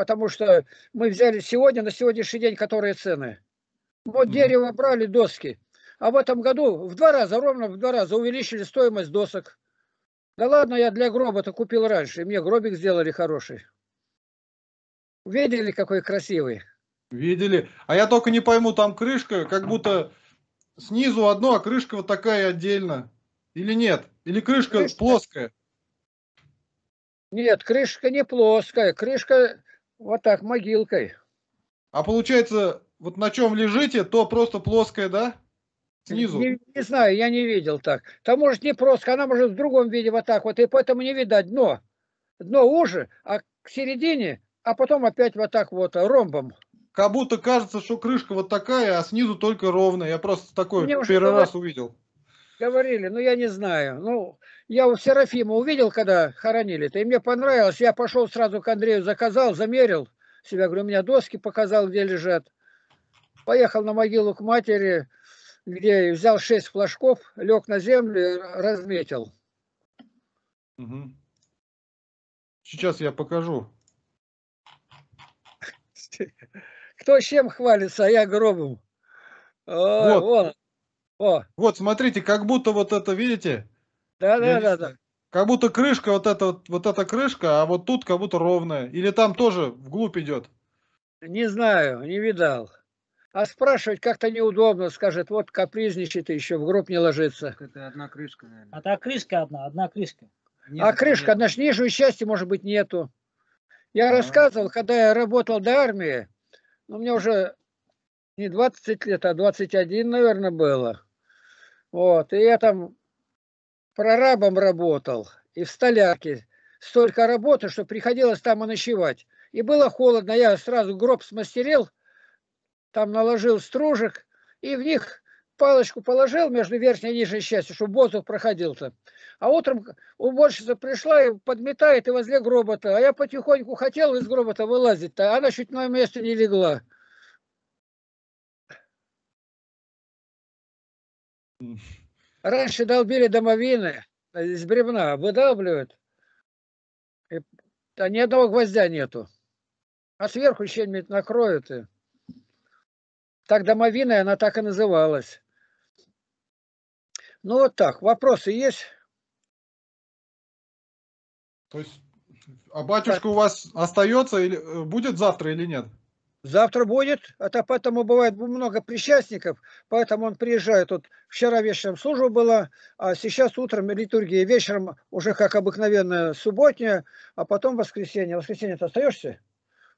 потому что мы взяли сегодня, на сегодняшний день, которые цены. Вот mm. дерево брали, доски. А в этом году в два раза, ровно в два раза увеличили стоимость досок. Да ладно, я для гроба-то купил раньше, и мне гробик сделали хороший. Видели, какой красивый? Видели. А я только не пойму, там крышка как будто снизу одно, а крышка вот такая отдельно. Или нет? Или крышка, крышка. плоская? Нет, крышка не плоская. Крышка вот так, могилкой. А получается, вот на чем лежите, то просто плоская, да? Снизу? Не, не знаю, я не видел так. Там может не плоская, она может в другом виде вот так вот, и поэтому не видать дно. Дно уже, а к середине, а потом опять вот так вот, а, ромбом. Как будто кажется, что крышка вот такая, а снизу только ровная. Я просто такой Мне первый раз говор... увидел. Говорили, но я не знаю. Ну, я у Серафима увидел, когда хоронили-то, и мне понравилось. Я пошел сразу к Андрею, заказал, замерил себя. Говорю, у меня доски показал, где лежат. Поехал на могилу к матери, где взял шесть флажков, лег на землю, разметил. Угу. Сейчас я покажу. Кто чем хвалится, а я гробом. О, вот. О. вот, смотрите, как будто вот это, видите, да, да, да, да. Как будто крышка, вот эта вот, эта крышка, а вот тут как будто ровная. Или там тоже вглубь идет. Не знаю, не видал. А спрашивать как-то неудобно, скажет, вот капризничает еще, в гроб не ложится. Это одна крышка, наверное. А та крышка одна, одна крышка. А нет, а крышка, нет. одна ж нижней части, может быть, нету. Я а. рассказывал, когда я работал до армии, ну, мне уже не 20 лет, а 21, наверное, было. Вот, и я там прорабом работал и в столярке. Столько работы, что приходилось там и ночевать. И было холодно, я сразу гроб смастерил, там наложил стружек, и в них палочку положил между верхней и нижней частью, чтобы воздух проходил-то. А утром уборщица пришла и подметает, и возле гроба-то. А я потихоньку хотел из гроба-то вылазить а она чуть на место не легла. Mm. Раньше долбили домовины э, из бревна, выдавливают, и а ни одного гвоздя нету. А сверху чем-нибудь накроют. И... Так домовина, она так и называлась. Ну вот так, вопросы есть? То есть, а батюшка так. у вас остается или э, будет завтра или нет? Завтра будет, это а поэтому бывает много причастников, поэтому он приезжает. Вот вчера вечером служба была, а сейчас утром литургия, вечером уже как обыкновенная субботняя, а потом воскресенье. Воскресенье ты остаешься?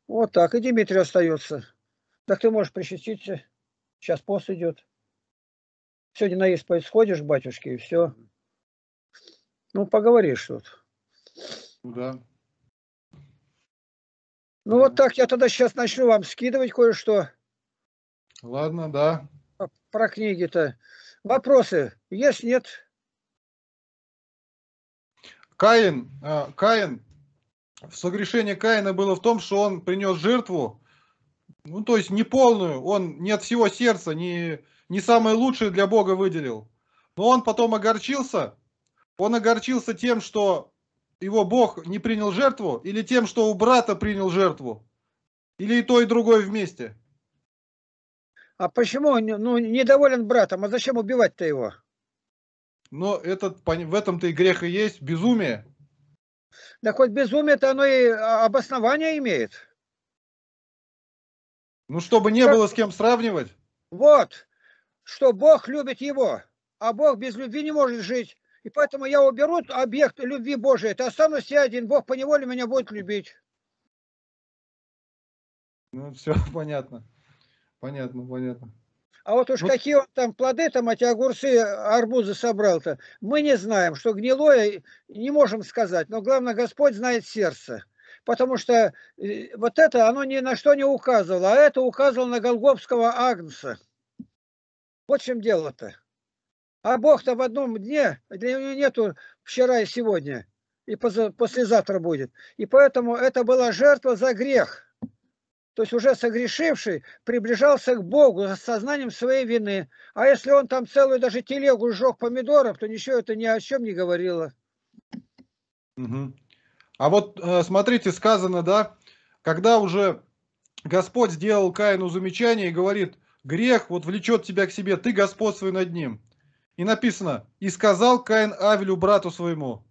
Вот так, и Дмитрий остается. Так ты можешь причаститься, сейчас пост идет. Сегодня на исповедь сходишь, батюшки, и все. Ну, поговоришь тут. Ну да. Ну вот так, я тогда сейчас начну вам скидывать кое-что. Ладно, да. Про книги-то. Вопросы есть, нет? Каин, а, Каин, согрешение Каина было в том, что он принес жертву, ну то есть неполную, он не от всего сердца, не, не самое лучшее для Бога выделил. Но он потом огорчился, он огорчился тем, что его Бог не принял жертву, или тем, что у брата принял жертву, или и то, и другое вместе? А почему он ну, недоволен братом? А зачем убивать-то его? Но этот, в этом-то и грех и есть, безумие. Да хоть безумие-то оно и обоснование имеет. Ну, чтобы не как... было с кем сравнивать. Вот, что Бог любит его, а Бог без любви не может жить. И поэтому я уберу объект любви Божией. Это останусь я один. Бог по неволе меня будет любить. Ну, все понятно. Понятно, понятно. А вот уж ну, какие он там плоды, там эти огурцы, арбузы собрал-то, мы не знаем, что гнилое, не можем сказать. Но главное, Господь знает сердце. Потому что э, вот это, оно ни на что не указывало, а это указывало на Голгофского Агнца. Вот в чем дело-то. А Бог-то в одном дне, для него нету вчера и сегодня, и послезавтра будет. И поэтому это была жертва за грех. То есть уже согрешивший приближался к Богу с сознанием своей вины. А если он там целую даже телегу сжег помидоров, то ничего это ни о чем не говорило. Угу. А вот э, смотрите, сказано, да, когда уже Господь сделал Каину замечание и говорит, грех вот влечет тебя к себе, ты господствуй над ним. И написано, и сказал Каин Авелю брату своему.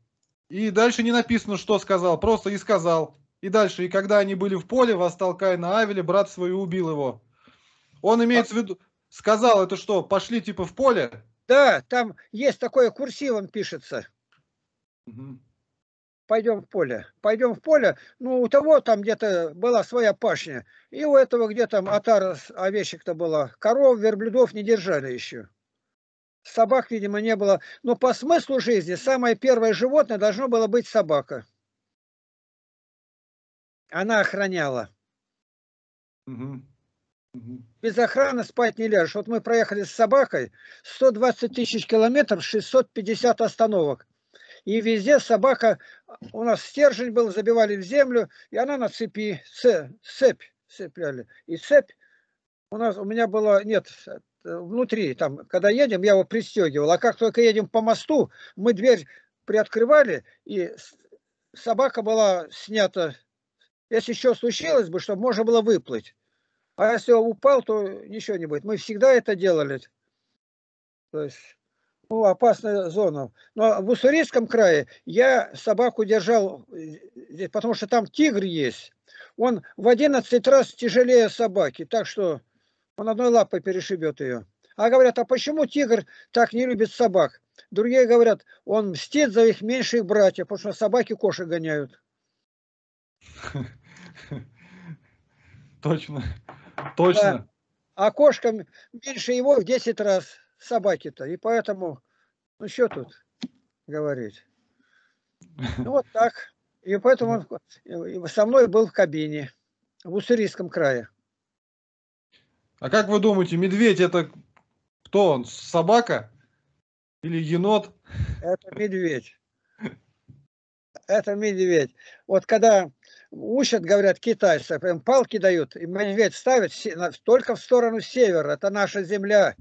И дальше не написано, что сказал, просто и сказал. И дальше, и когда они были в поле, восстал Каин на Авеля, брат свой убил его. Он имеет в виду, сказал это что, пошли типа в поле? Да, там есть такое, курсивом пишется. Угу. Пойдем в поле. Пойдем в поле. Ну, у того там где-то была своя пашня. И у этого где там отар овечек-то было. Коров, верблюдов не держали еще. Собак, видимо, не было. Но по смыслу жизни самое первое животное должно было быть собака. Она охраняла. Угу. Угу. Без охраны спать не ляжешь. Вот мы проехали с собакой 120 тысяч километров, 650 остановок. И везде собака, у нас стержень был, забивали в землю, и она на цепи, цепь, цепляли. И цепь у нас, у меня была, нет, Э, внутри, там, когда едем, я его пристегивал, а как только едем по мосту, мы дверь приоткрывали, и собака была снята. Если еще случилось бы, чтобы можно было выплыть. А если он упал, то ничего не будет. Мы всегда это делали. То есть, ну, опасная зона. Но в Уссурийском крае я собаку держал, э, потому что там тигр есть. Он в 11 раз тяжелее собаки, так что он одной лапой перешибет ее. А говорят, а почему тигр так не любит собак? Другие говорят, он мстит за их меньших братьев, потому что собаки кошек гоняют. Точно, точно. А кошка меньше его в 10 раз собаки-то. И поэтому, ну что тут говорить. Ну вот так. И поэтому он со мной был в кабине в Уссурийском крае. А как вы думаете, медведь это кто он? Собака или енот? Это медведь. Это медведь. Вот когда учат, говорят, китайцы, прям палки дают, и медведь ставят только в сторону севера, это наша земля,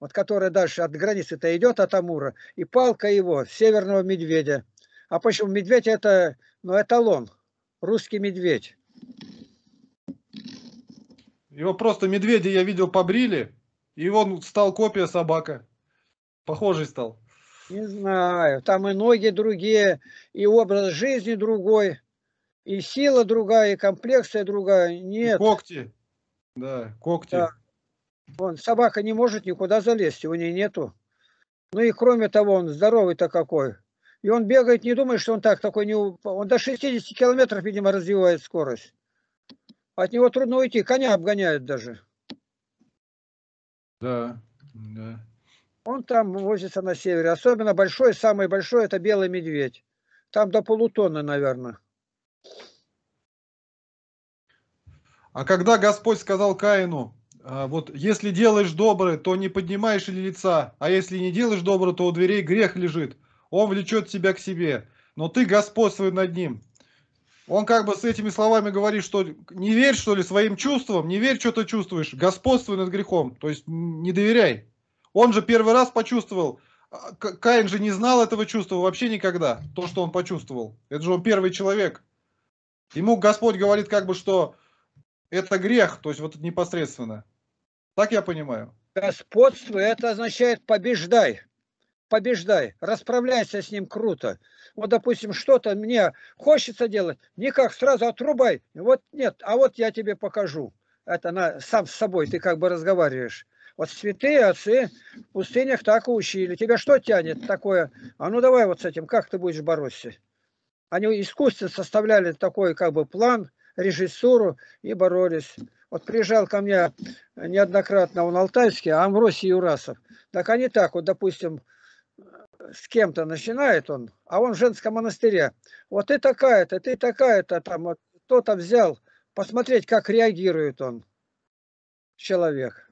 вот которая дальше от границы-то идет от Амура, и палка его, северного медведя. А почему медведь это, ну, эталон, русский медведь. Его просто медведя я видел побрили, и он стал копия собака. Похожий стал. Не знаю, там и ноги другие, и образ жизни другой, и сила другая, и комплекция другая. Нет. И когти. Да, когти. Да. Вон, собака не может никуда залезть, у нее нету. Ну и кроме того, он здоровый-то какой. И он бегает, не думает, что он так такой не... Он до 60 километров, видимо, развивает скорость. От него трудно уйти, коня обгоняют даже. Да, да. Он там возится на севере. Особенно большой, самый большой, это белый медведь. Там до полутонны, наверное. А когда Господь сказал Каину, «А, вот если делаешь доброе, то не поднимаешь ли лица, а если не делаешь доброе, то у дверей грех лежит, он влечет тебя к себе, но ты господствуй над ним. Он как бы с этими словами говорит, что не верь, что ли, своим чувствам, не верь, что ты чувствуешь, господствуй над грехом, то есть не доверяй. Он же первый раз почувствовал, а, Каин же не знал этого чувства вообще никогда, то, что он почувствовал. Это же он первый человек. Ему Господь говорит как бы, что это грех, то есть вот непосредственно. Так я понимаю. Господство это означает побеждай побеждай, расправляйся с ним круто. Вот, допустим, что-то мне хочется делать, никак, сразу отрубай. Вот нет, а вот я тебе покажу. Это на, сам с собой ты как бы разговариваешь. Вот святые отцы в пустынях так учили. Тебя что тянет такое? А ну давай вот с этим, как ты будешь бороться? Они искусственно составляли такой как бы план, режиссуру и боролись. Вот приезжал ко мне неоднократно в Алтайске а Амвросий Юрасов. Так они так, вот допустим, с кем-то начинает он, а он в женском монастыре. Вот ты такая-то, ты такая-то, там вот кто-то взял, посмотреть, как реагирует он, человек.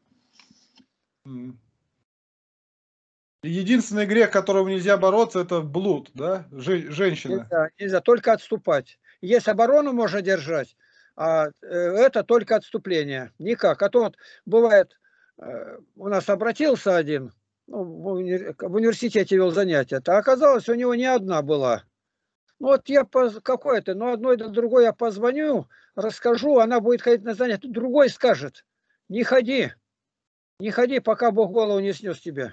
Единственный грех, которым нельзя бороться, это блуд, да, женщина? Нельзя, нельзя, только отступать. Есть оборону можно держать, а э, это только отступление. Никак. А то вот бывает, э, у нас обратился один, ну, в университете вел занятия, то а оказалось, у него не одна была. Ну, вот я поз... какой-то, но ну, одной до другой я позвоню, расскажу, она будет ходить на занятия, другой скажет, не ходи, не ходи, пока Бог голову не снес тебе.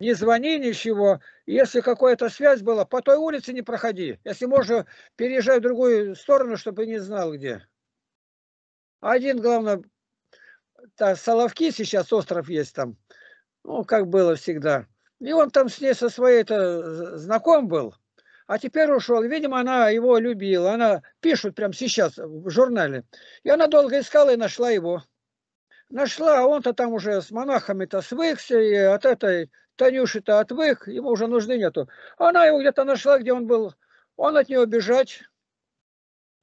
Не звони ничего, если какая-то связь была, по той улице не проходи, если можно, переезжай в другую сторону, чтобы не знал где. Один, главное, да, Соловки сейчас остров есть там, ну, как было всегда. И он там с ней со своей-то знаком был, а теперь ушел. Видимо, она его любила. Она пишет прямо сейчас в журнале. И она долго искала и нашла его. Нашла, а он-то там уже с монахами-то свыкся, и от этой Танюши-то отвык, ему уже нужды нету. Она его где-то нашла, где он был. Он от нее бежать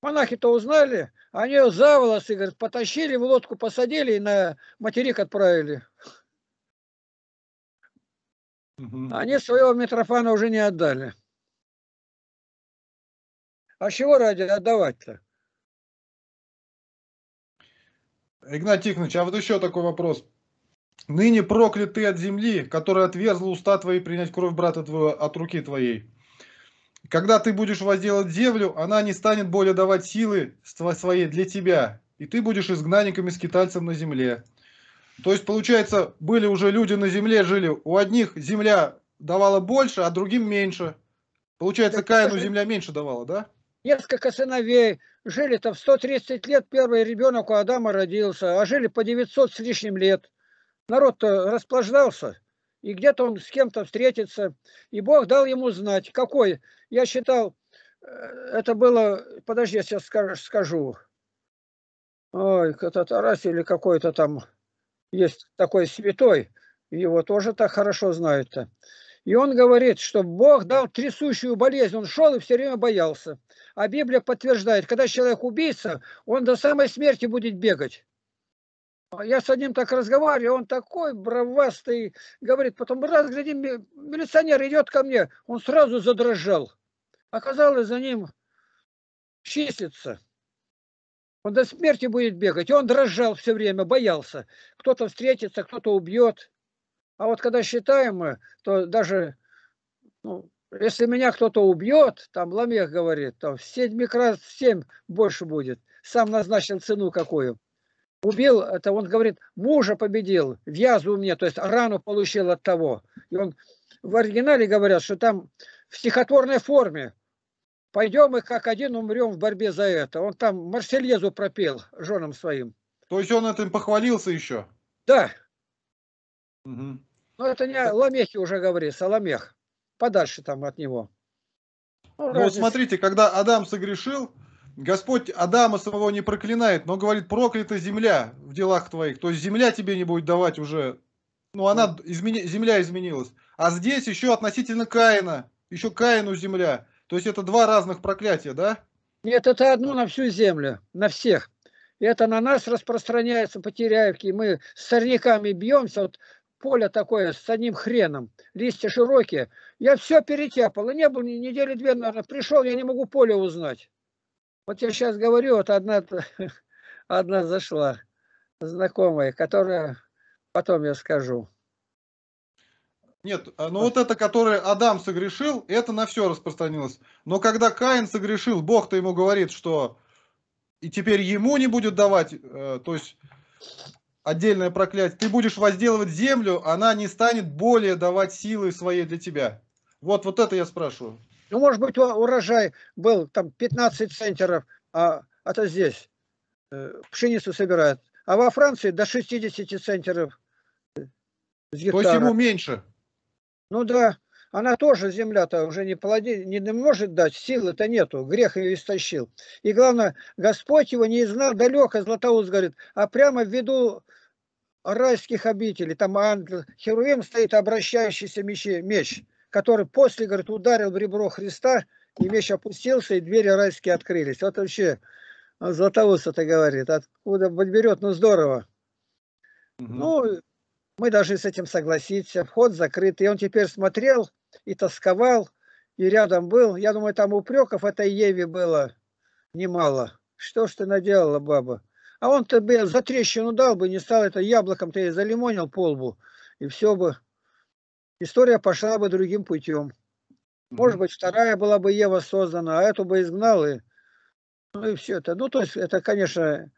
Монахи-то узнали, они ее за волосы, говорят, потащили, в лодку посадили и на материк отправили. Угу. Они своего Митрофана уже не отдали. А чего ради отдавать-то? Игнатий Тихонович, а вот еще такой вопрос. Ныне проклят ты от земли, которая отверзла уста твои принять кровь брата твоего от руки твоей. Когда ты будешь возделать землю, она не станет более давать силы своей для тебя, и ты будешь изгнанником и скитальцем на земле. То есть, получается, были уже люди на земле, жили. У одних земля давала больше, а другим меньше. Получается, Каину земля меньше давала, да? Несколько сыновей. Жили там 130 лет, первый ребенок у Адама родился, а жили по 900 с лишним лет. Народ-то расплаждался и где-то он с кем-то встретится. И Бог дал ему знать, какой. Я считал, э, это было, подожди, я сейчас скажу. Ой, Кататарас или какой-то там есть такой святой, его тоже так хорошо знают-то. И он говорит, что Бог дал трясущую болезнь. Он шел и все время боялся. А Библия подтверждает, когда человек убийца, он до самой смерти будет бегать. А я с одним так разговариваю, он такой бравастый, говорит, потом раз, гляди, милиционер идет ко мне, он сразу задрожал. Оказалось, за ним числится. Он до смерти будет бегать. И он дрожал все время, боялся. Кто-то встретится, кто-то убьет. А вот когда считаем мы, то даже, ну, если меня кто-то убьет, там Ламех говорит, то в 7 раз 7 больше будет. Сам назначил цену какую убил, это он говорит, мужа победил, вязу у меня, то есть рану получил от того. И он в оригинале говорят, что там в стихотворной форме. Пойдем и как один умрем в борьбе за это. Он там Марсельезу пропел женам своим. То есть он этим похвалился еще? Да. Угу. Но это не Ламехи уже говорит, а Ламех. Подальше там от него. Ну, ну вот смотрите, когда Адам согрешил, Господь Адама самого не проклинает, но говорит, проклята земля в делах твоих. То есть земля тебе не будет давать уже. Ну, она, измени, земля изменилась. А здесь еще относительно Каина. Еще Каину земля. То есть это два разных проклятия, да? Нет, это одно на всю землю, на всех. И это на нас распространяется по Мы с сорняками бьемся, вот поле такое с одним хреном, листья широкие. Я все перетяпал, и не был недели две, наверное, пришел, я не могу поле узнать. Вот я сейчас говорю, вот одна, одна зашла, знакомая, которая потом я скажу. Нет, а, ну вот это, которое Адам согрешил, это на все распространилось. Но когда Каин согрешил, Бог-то ему говорит, что и теперь ему не будет давать, э, то есть отдельное проклятие, ты будешь возделывать землю, она не станет более давать силы своей для тебя. Вот, вот это я спрашиваю. Ну, может быть, урожай был там 15 центнеров, а, это а здесь э, пшеницу собирают. А во Франции до 60 центнеров э, с гектара. То есть ему меньше? Ну да. Она тоже, земля-то уже не, плоди, не может дать, силы-то нету, грех ее истощил. И главное, Господь его не изгнал далеко, а Златоуст говорит, а прямо в виду райских обителей, там ангел, херувим стоит, обращающийся меч, меч который после, говорит, ударил в ребро Христа, и меч опустился, и двери райские открылись. Вот вообще а, Златоуст это говорит. Откуда берет, ну здорово. Угу. Ну, мы должны с этим согласиться. Вход закрыт. И он теперь смотрел и тосковал, и рядом был. Я думаю, там упреков этой Еве было немало. Что ж ты наделала, баба? А он тебе за трещину дал бы, не стал это яблоком, ты залимонил полбу, и все бы история пошла бы другим путем. Может быть, вторая была бы Ева создана, а эту бы изгнал и, ну и все это. Ну, то есть это, конечно,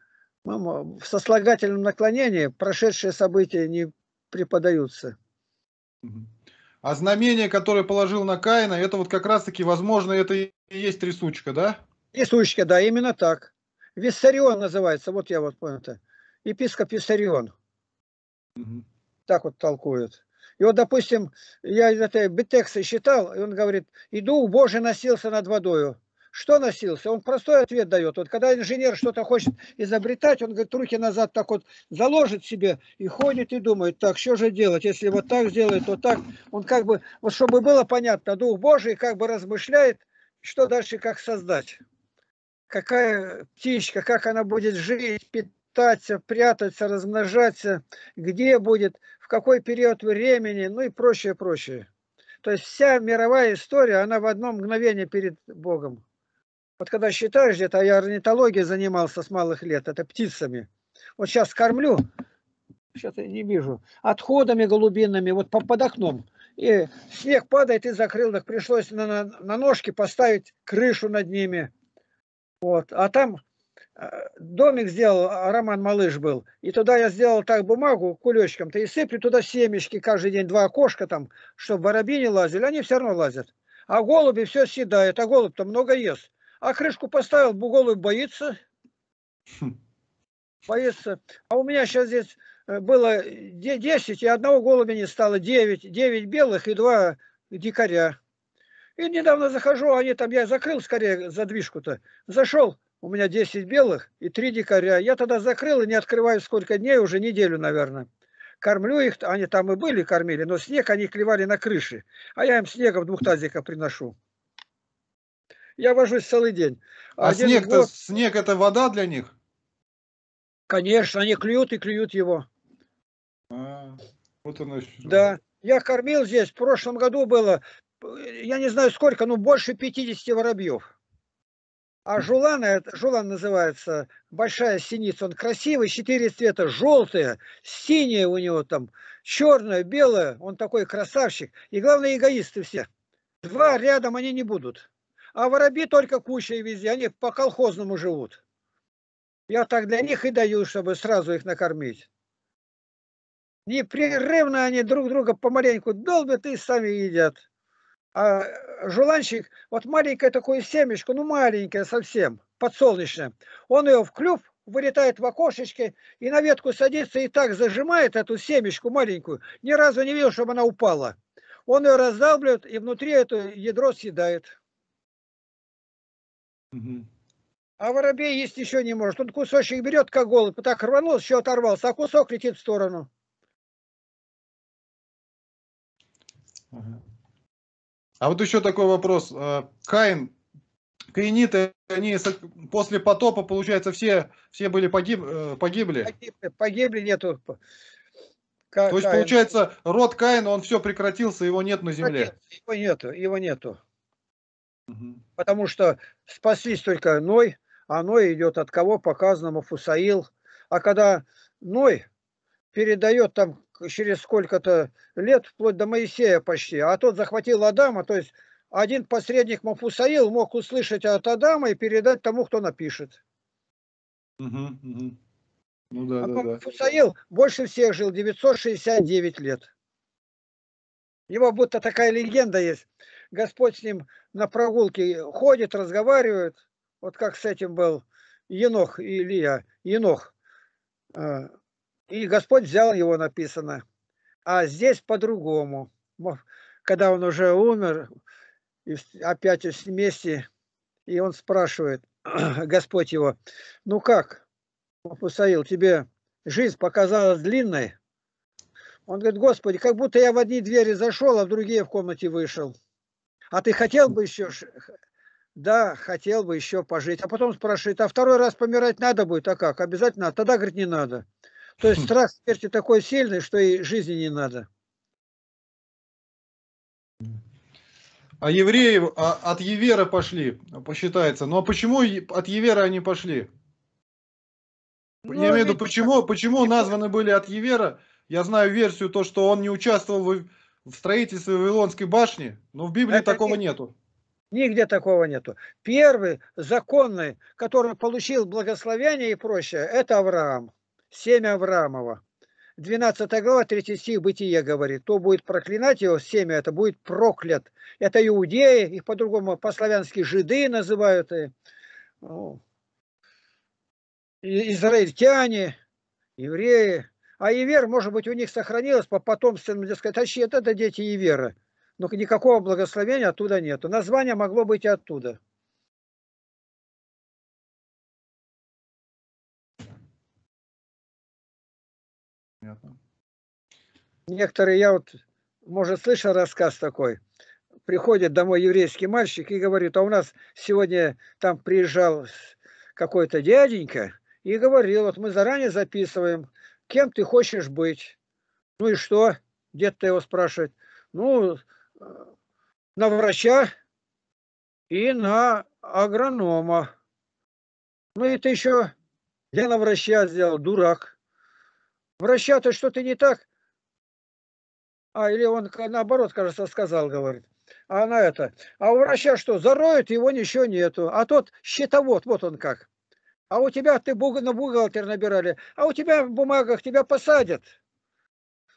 в сослагательном наклонении прошедшие события не преподаются. А знамение, которое положил на Каина, это вот как раз-таки, возможно, это и есть трясучка, да? Трясучка, да, именно так. Виссарион называется, вот я вот понял это. Епископ Виссарион. Угу. Так вот толкует. И вот, допустим, я это битексы считал, и он говорит, и Дух Божий носился над водою. Что носился? Он простой ответ дает. Вот когда инженер что-то хочет изобретать, он говорит, руки назад так вот заложит себе и ходит и думает, так, что же делать, если вот так сделает, то так. Он как бы, вот чтобы было понятно, Дух Божий как бы размышляет, что дальше, как создать. Какая птичка, как она будет жить, питаться, прятаться, размножаться, где будет, какой период времени, ну и прочее, прочее. То есть вся мировая история, она в одно мгновение перед Богом. Вот когда считаешь где-то, а я орнитологией занимался с малых лет, это птицами. Вот сейчас кормлю, сейчас я не вижу, отходами голубинами, вот под окном. И снег падает и закрыл их, пришлось на, на, на ножки поставить крышу над ними. Вот. А там домик сделал, а, Роман Малыш был, и туда я сделал так бумагу кулечком-то и сыплю туда семечки каждый день, два окошка там, чтобы воробьи не лазили, они все равно лазят. А голуби все съедают, а голубь-то много ест. А крышку поставил, голубь боится. Хм. Боится. А у меня сейчас здесь э, было 10, э, и одного голубя не стало, 9, 9 белых и 2 дикаря. И недавно захожу, они там, я закрыл скорее задвижку-то, зашел, у меня 10 белых и 3 дикаря. Я тогда закрыл и не открываю сколько дней, уже неделю, наверное. Кормлю их, они там и были, кормили, но снег они клевали на крыше, а я им снега в двух тазиках приношу. Я вожусь целый день. А, снег-то, год... снег это вода для них? Конечно, они клюют и клюют его. А, вот оно еще. Да, я кормил здесь, в прошлом году было, я не знаю сколько, но больше 50 воробьев. А жулана, жулан называется, большая синица, он красивый, четыре цвета, желтые, синие у него там, черное, белое, он такой красавчик. И главное, эгоисты все. Два рядом они не будут. А воробьи только куча и везде, они по-колхозному живут. Я так для них и даю, чтобы сразу их накормить. Непрерывно они друг друга помаленьку долбят и сами едят. А жуланчик, вот маленькое такое семечко, ну маленькое совсем, подсолнечное, он ее в клюв вылетает в окошечке и на ветку садится и так зажимает эту семечку маленькую. Ни разу не видел, чтобы она упала. Он ее раздавливает и внутри это ядро съедает. А воробей есть еще не может. Он кусочек берет, как голубь, вот так рванул, еще оторвался, а кусок летит в сторону. Ага. А вот еще такой вопрос. Э, Каин, Каиниты, они после потопа, получается, все, все были погиб, э, погибли? Погибли, погибли нету. Ка- То есть, Каин. получается, род Каина, он все прекратился, его нет на земле? Его нету, его нету. Угу. Потому что спаслись только Ной, а Ной идет от кого? Показанному Фусаил. А когда Ной передает там через сколько-то лет, вплоть до Моисея почти, а тот захватил Адама, то есть один посредник Мафусаил мог услышать от Адама и передать тому, кто напишет. Угу, угу. Ну, да, а да, Мафусаил да. больше всех жил, 969 лет. Его будто такая легенда есть. Господь с ним на прогулке ходит, разговаривает. Вот как с этим был Енох и Илья. Енох. А, и Господь взял его, написано. А здесь по-другому. Когда он уже умер, и опять вместе, и он спрашивает, Господь его, ну как, Мусаил, тебе жизнь показалась длинной? Он говорит, Господи, как будто я в одни двери зашел, а в другие в комнате вышел. А ты хотел бы еще... Да, хотел бы еще пожить. А потом спрашивает, а второй раз помирать надо будет? А как? Обязательно? А тогда, говорит, не надо. То есть хм. страх смерти такой сильный, что и жизни не надо. А евреи а от Евера пошли, посчитается. Ну а почему от Евера они пошли? Ну, я имею в виду, почему, почему названы были от Евера? Я знаю версию, то, что он не участвовал в, в строительстве Вавилонской башни, но в Библии Это такого не... нету. Нигде такого нету. Первый законный, который получил благословение и прочее, это Авраам семя Авраамова. 12 глава, 3 стих Бытия говорит, кто будет проклинать его семя, это будет проклят. Это иудеи, их по-другому по-славянски жиды называют, и, ну, израильтяне, евреи. А Ивер, может быть, у них сохранилось по потомственному, дескать, тащит, это дети Ивера. Но никакого благословения оттуда нет. Название могло быть и оттуда. Понятно. Некоторые, я вот, может, слышал рассказ такой, приходит домой еврейский мальчик и говорит, а у нас сегодня там приезжал какой-то дяденька и говорил, вот мы заранее записываем, кем ты хочешь быть. Ну и что? Дед-то его спрашивает. Ну, э, на врача и на агронома. Ну и ты еще, я на врача сделал, дурак врача-то что-то не так. А, или он наоборот, кажется, сказал, говорит. А она это, а у врача что, зароют, его ничего нету. А тот счетовод, вот он как. А у тебя, ты буг, на бухгалтер набирали, а у тебя в бумагах тебя посадят.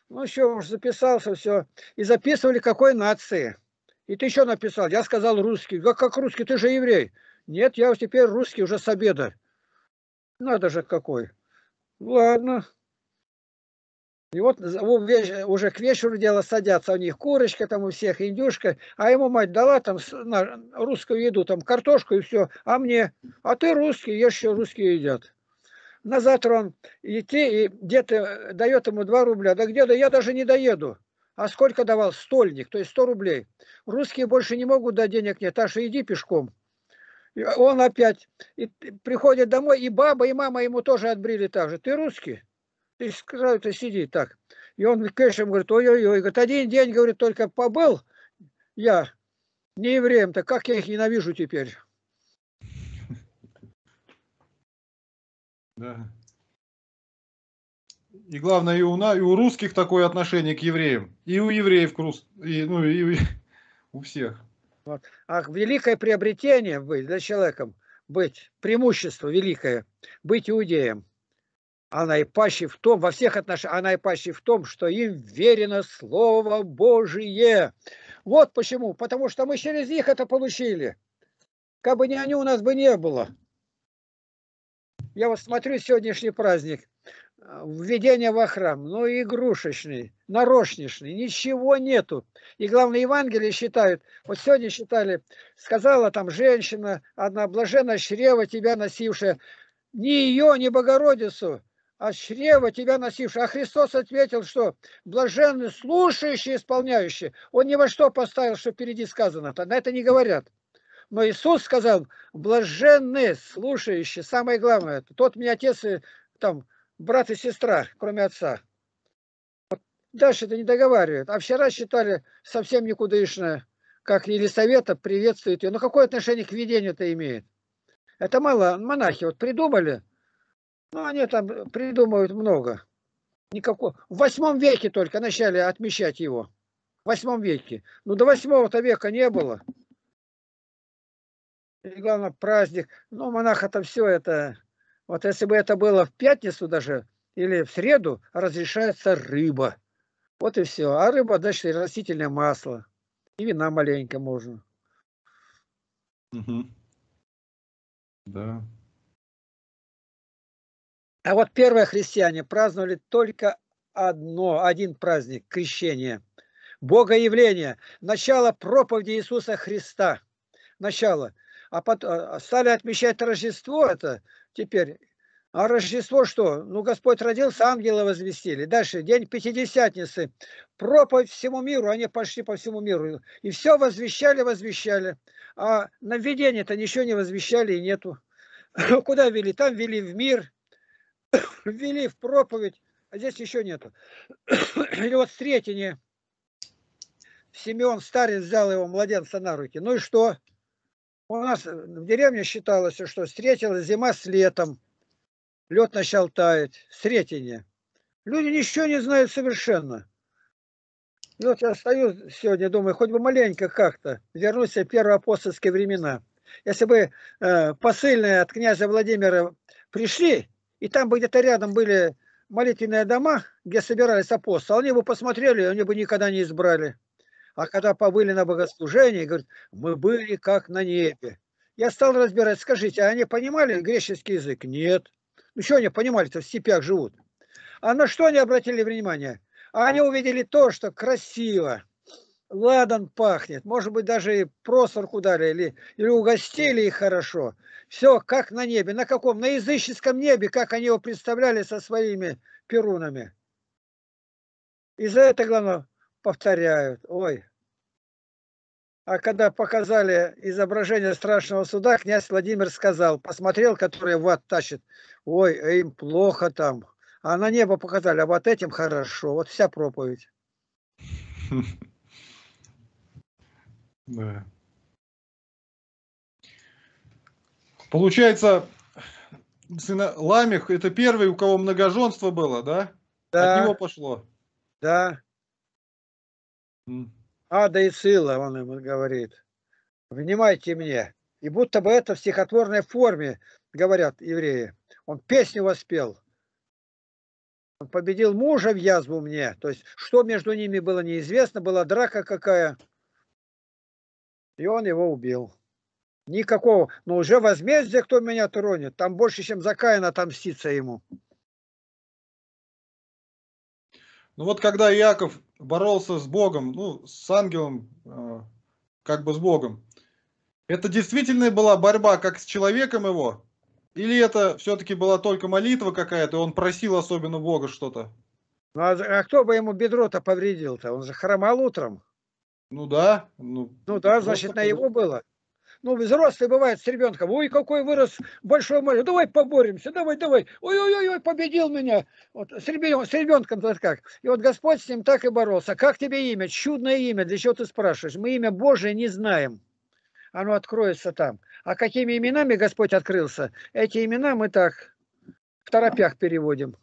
Ну все, уж записался, все. И записывали какой нации. И ты еще написал, я сказал русский. Как, как русский, ты же еврей. Нет, я теперь русский уже с обеда. Надо же какой. Ладно. И вот уже к вечеру дело садятся, у них курочка там у всех, индюшка, а ему мать дала там русскую еду, там картошку и все, а мне, а ты русский, ешь, что русские едят. На завтра он идти, и где-то э, дает ему 2 рубля, да где-то я даже не доеду. А сколько давал? Стольник, то есть 100 рублей. Русские больше не могут, дать денег нет, Таша, иди пешком. И он опять и приходит домой, и баба, и мама ему тоже отбрили так же. Ты русский? И сказал: то сиди так. И он кэшем говорит, ой-ой-ой, говорит, один день, говорит, только побыл я не евреем-то, как я их ненавижу теперь. Да. И главное, и у, и у русских такое отношение к евреям, и у евреев к рус, и, ну, и, и у всех. Вот. А великое приобретение быть для человека быть преимущество великое, быть иудеем. Она и паще в том, во всех отношениях, она и паще в том, что им верено Слово Божие. Вот почему. Потому что мы через них это получили. Как бы ни они, у нас бы не было. Я вот смотрю сегодняшний праздник. Введение во храм. Ну, игрушечный, нарошничный. Ничего нету. И главное, Евангелие считают. Вот сегодня считали, сказала там женщина, одна блаженная чрева тебя носившая. Ни ее, ни Богородицу а Шрева тебя носившего. А Христос ответил, что Блаженный, слушающий, исполняющий, Он ни во что поставил, что впереди сказано. -то. На это не говорят. Но Иисус сказал, блаженны слушающие. Самое главное, тот мне отец и там брат и сестра, кроме отца. Вот дальше это не договаривают. А вчера считали совсем никудышное, как Елисавета приветствует ее. Но ну, какое отношение к видению это имеет? Это мало монахи вот придумали, ну, они там э, придумывают много. Никакого. В восьмом веке только начали отмечать его. В восьмом веке. Ну, до восьмого-то века не было. И главное, праздник. Ну, монаха там все это... Вот если бы это было в пятницу даже, или в среду, разрешается рыба. Вот и все. А рыба, значит, растительное масло. И вина маленько можно. Угу. Да. А вот первые христиане праздновали только одно, один праздник – крещение. Богоявление, начало проповеди Иисуса Христа. Начало. А потом а, а стали отмечать Рождество, это теперь а Рождество что? Ну, Господь родился, ангелы возвестили. Дальше, день Пятидесятницы. Проповедь всему миру, они пошли по всему миру. И все возвещали, возвещали. А на введение-то ничего не возвещали и нету. Куда вели? Там вели в мир, ввели в проповедь, а здесь еще нету. Или вот Сретение, Симеон Старец взял его младенца на руки. Ну и что? У нас в деревне считалось, что встретилась зима с летом, лед начал таять, Сретение. Люди ничего не знают совершенно. И вот я стою сегодня, думаю, хоть бы маленько как-то вернусь в первоапостольские времена. Если бы э, посыльные от князя Владимира пришли и там бы где-то рядом были молитвенные дома, где собирались апостолы, они бы посмотрели, они бы никогда не избрали. А когда побыли на богослужении, говорят, мы были как на небе. Я стал разбирать, скажите, а они понимали греческий язык? Нет. Ну что они понимали-то, в степях живут. А на что они обратили внимание? А они увидели то, что красиво ладан пахнет, может быть, даже и просорку дали, или, или угостили их хорошо. Все, как на небе. На каком? На языческом небе, как они его представляли со своими перунами. И за это, главное, повторяют. Ой. А когда показали изображение страшного суда, князь Владимир сказал, посмотрел, который вот тащит. Ой, а им плохо там. А на небо показали, а вот этим хорошо. Вот вся проповедь. Да. Получается, сына Ламих это первый, у кого многоженство было, да? Да. От него пошло. Да. М. Ада и Сила, он ему говорит. Внимайте мне. И будто бы это в стихотворной форме, говорят евреи. Он песню воспел. Он победил мужа в язву мне. То есть, что между ними было неизвестно, была драка какая. И он его убил. Никакого. Но уже возмездие, кто меня тронет. Там больше, чем за Каин отомстится ему. Ну вот когда Иаков боролся с Богом, ну, с ангелом, э, как бы с Богом, это действительно была борьба как с человеком его? Или это все-таки была только молитва какая-то, и он просил особенно Бога что-то? Ну, а, а кто бы ему бедро-то повредил-то? Он же хромал утром. Ну да. Ну, ну да, значит, на его было. Ну, взрослые бывают с ребенком. Ой, какой вырос большой мальчик. Давай поборемся, давай, давай. Ой-ой-ой, победил меня. Вот, с, ребенком, с ребенком так как. И вот Господь с ним так и боролся. Как тебе имя? Чудное имя. Для чего ты спрашиваешь? Мы имя Божие не знаем. Оно откроется там. А какими именами Господь открылся? Эти имена мы так в торопях переводим.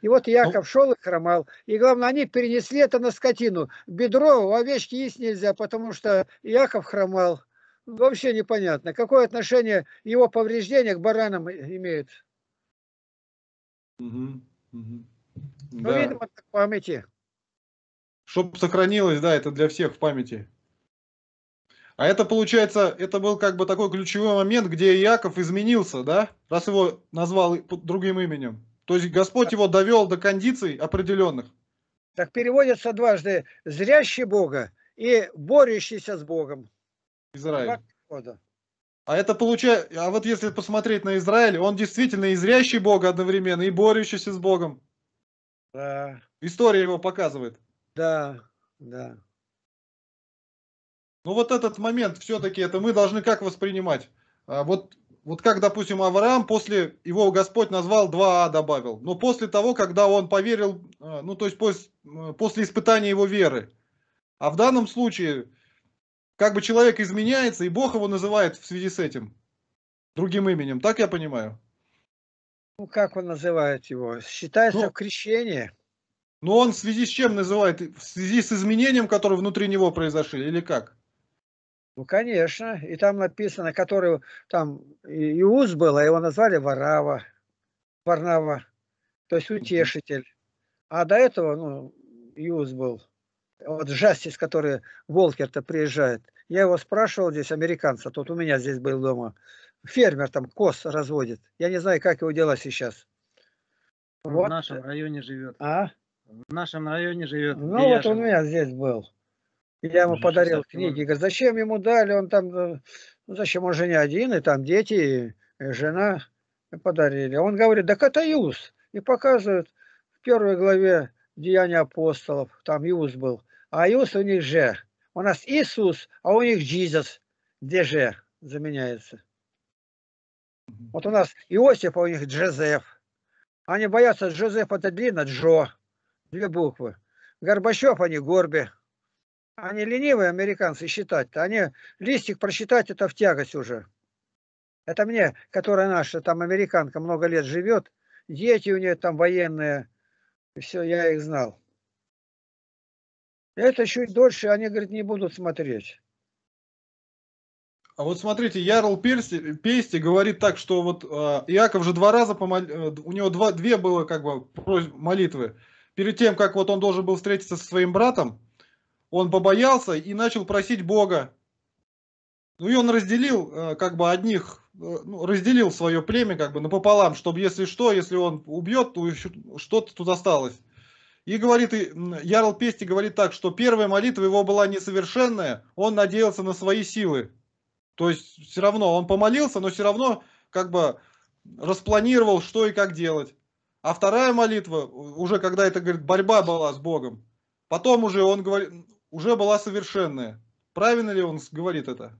И вот ну Яков ну... шел и хромал. И главное, они перенесли это на скотину. Бедро у овечки есть нельзя, потому что Яков хромал. Вообще непонятно, какое отношение его повреждения к баранам имеет. Угу, угу. Ну, да. видимо, это в памяти. Чтобы сохранилось, да, это для всех в памяти. А это, получается, это был как бы такой ключевой момент, где Яков изменился, да? Раз его назвал другим именем. То есть Господь его довел до кондиций определенных. Так переводится дважды «зрящий Бога» и «борющийся с Богом». Израиль. А это получается? а вот если посмотреть на Израиль, он действительно и зрящий Бога одновременно, и борющийся с Богом. Да. История его показывает. Да, да. Ну вот этот момент все-таки это мы должны как воспринимать? А вот вот как, допустим, Авраам после, его Господь назвал два а добавил, но после того, когда он поверил, э, ну то есть после, э, после испытания его веры. А в данном случае, как бы человек изменяется, и Бог его называет в связи с этим другим именем, так я понимаю? Ну как он называет его? Считается ну, крещение. Но он в связи с чем называет? В связи с изменением, которое внутри него произошли, или как? Ну, конечно. И там написано, который там Иуз был, а его назвали Варава, Варнава, то есть утешитель. А до этого, ну, Иуз был. Вот жастис, который Волкер-то приезжает. Я его спрашивал здесь, американца, тот у меня здесь был дома. Фермер там кос разводит. Я не знаю, как его дела сейчас. вот. А? в нашем районе живет. А? В нашем районе живет. Ну, вот он у меня здесь был. Я ему подарил книги. Говорит, зачем ему дали? Он там, э, ну зачем он же не один, и там дети, и жена подарили. Он говорит, да это Иус. И показывают в первой главе Деяния апостолов, там Иус был. А Иус у них же. У нас Иисус, а у них Джизус. Где же заменяется? Вот у нас Иосиф, а у них Джозеф. Они боятся Джозеф, это длинно, Джо. Две буквы. Горбачев, они Горби. Они ленивые, американцы, считать-то. Они листик просчитать это в тягость уже. Это мне, которая наша там американка много лет живет, дети у нее там военные, все, я их знал. Это чуть дольше, они, говорят не будут смотреть. А вот смотрите, Ярл Перси, Пейсти говорит так, что вот э, Иаков же два раза помол... Э, у него два, две было как бы молитвы. Перед тем, как вот он должен был встретиться со своим братом, он побоялся и начал просить Бога. Ну и он разделил э, как бы одних, э, ну, разделил свое племя как бы напополам, чтобы если что, если он убьет, то что-то тут осталось. И говорит, Ярл Пести говорит так, что первая молитва его была несовершенная, он надеялся на свои силы. То есть все равно он помолился, но все равно как бы распланировал, что и как делать. А вторая молитва, уже когда это, говорит, борьба была с Богом, потом уже он говорит, уже была совершенная. Правильно ли он говорит это?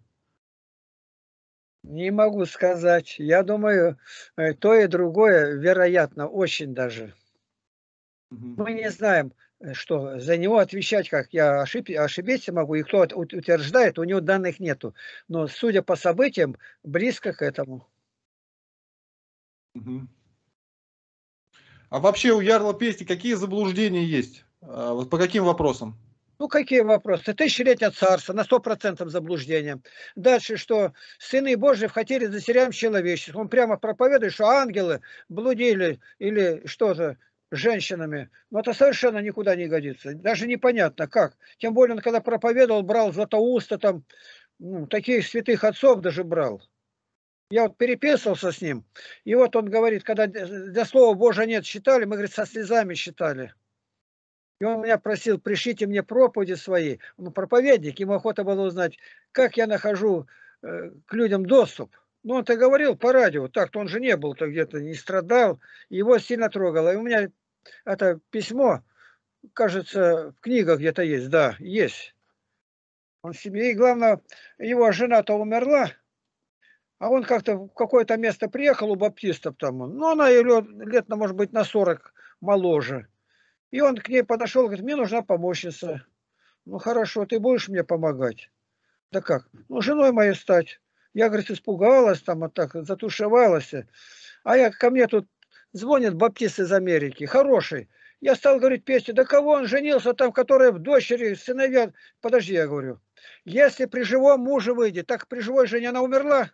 Не могу сказать. Я думаю, э, то и другое, вероятно, очень даже. Мы не знаем, э, что за него отвечать, как я ошиб, ошибиться могу, и кто утверждает, у него данных нету. Но судя по событиям, близко к этому. А вообще у Ярла Пести какие заблуждения есть? А, по каким вопросам? Ну, какие вопросы? Тысячелетие царства на 100% заблуждение. Дальше что? Сыны Божьи хотели за серям человеческих. Он прямо проповедует, что ангелы блудили или что-то женщинами. Но это совершенно никуда не годится. Даже непонятно как. Тем более он когда проповедовал, брал Златоуста, там, ну, таких святых отцов даже брал. Я вот переписывался с ним, и вот он говорит, когда для Слова Божия нет, считали, мы, говорит, со слезами считали. И он меня просил, пришите мне проповеди свои. Он проповедник, ему охота было узнать, как я нахожу э, к людям доступ. Ну, он-то говорил по радио, так-то он же не был-то где-то, не страдал. Его сильно трогало. И у меня это письмо, кажется, в книгах где-то есть, да, есть. Он себе, и главное, его жена-то умерла, а он как-то в какое-то место приехал у баптистов там. Ну, она ее лет, ну, может быть, на 40 моложе. И он к ней подошел, говорит, мне нужна помощница. Ну хорошо, ты будешь мне помогать? Да как? Ну, женой моей стать. Я, говорит, испугалась там, вот так, затушевалась. А я ко мне тут звонит баптист из Америки, хороший. Я стал говорить песню. да кого он женился там, которая в дочери, сыновья. Подожди, я говорю. Если при живом муже выйдет, так при живой жене она умерла?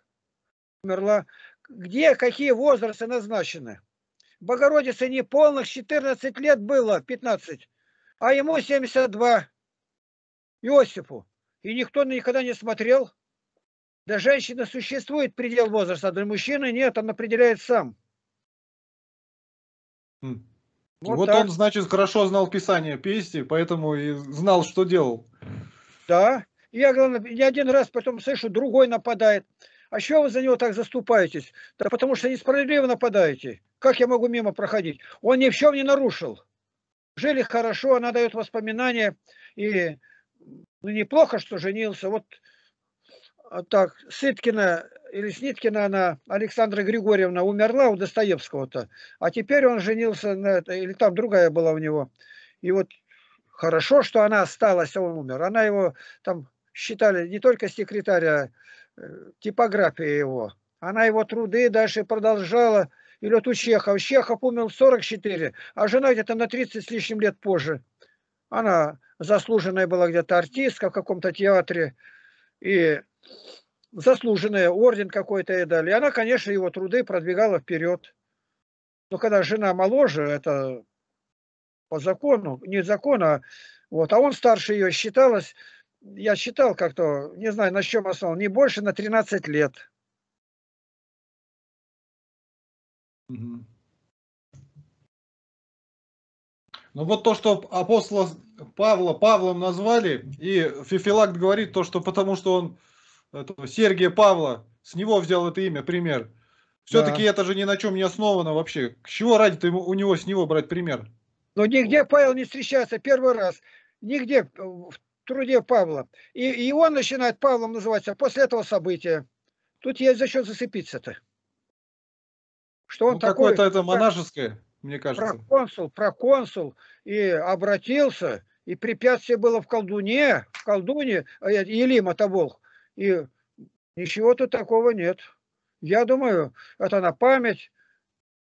Умерла. Где, какие возрасты назначены? Богородице неполных 14 лет было, 15, а ему 72, Иосифу. И никто никогда не смотрел. Да женщина существует предел возраста, а для мужчины нет, он определяет сам. Хм. Вот, вот он, значит, хорошо знал писание песни, поэтому и знал, что делал. Да. Я, главное, не один раз потом слышу, другой нападает. А чего вы за него так заступаетесь? Да потому что несправедливо нападаете. Как я могу мимо проходить? Он ни в чем не нарушил. Жили хорошо, она дает воспоминания. И ну, неплохо, что женился. Вот а так, Сыткина или Сниткина она, Александра Григорьевна, умерла у Достоевского-то. А теперь он женился на это, или там другая была у него. И вот хорошо, что она осталась, а он умер. Она его там считали не только секретаря, Э, типография его. Она его труды дальше продолжала. Или вот у Чехов. Чехов умер в 44, а жена где-то на 30 с лишним лет позже. Она заслуженная была где-то артистка в каком-то театре. И заслуженная, орден какой-то ей дали. И она, конечно, его труды продвигала вперед. Но когда жена моложе, это по закону, не закон, а вот, а он старше ее считалось, я считал как-то, не знаю, на чем основан, не больше на 13 лет. Ну вот то, что апостола Павла Павлом назвали, и Фифилакт говорит то, что потому что он этого, Сергия Павла, с него взял это имя, пример. Все-таки да. это же ни на чем не основано вообще. К чего ради ты у него с него брать пример? Ну нигде Павел не встречается первый раз. Нигде э, в труде Павла. И, его начинает Павлом называть, после этого события. Тут есть за что зацепиться-то. Что он ну, такой... Какое-то это монашеское, мне кажется. Проконсул, проконсул, и обратился, и препятствие было в колдуне, в колдуне, Елим а Атаболх. И ничего тут такого нет. Я думаю, это на память,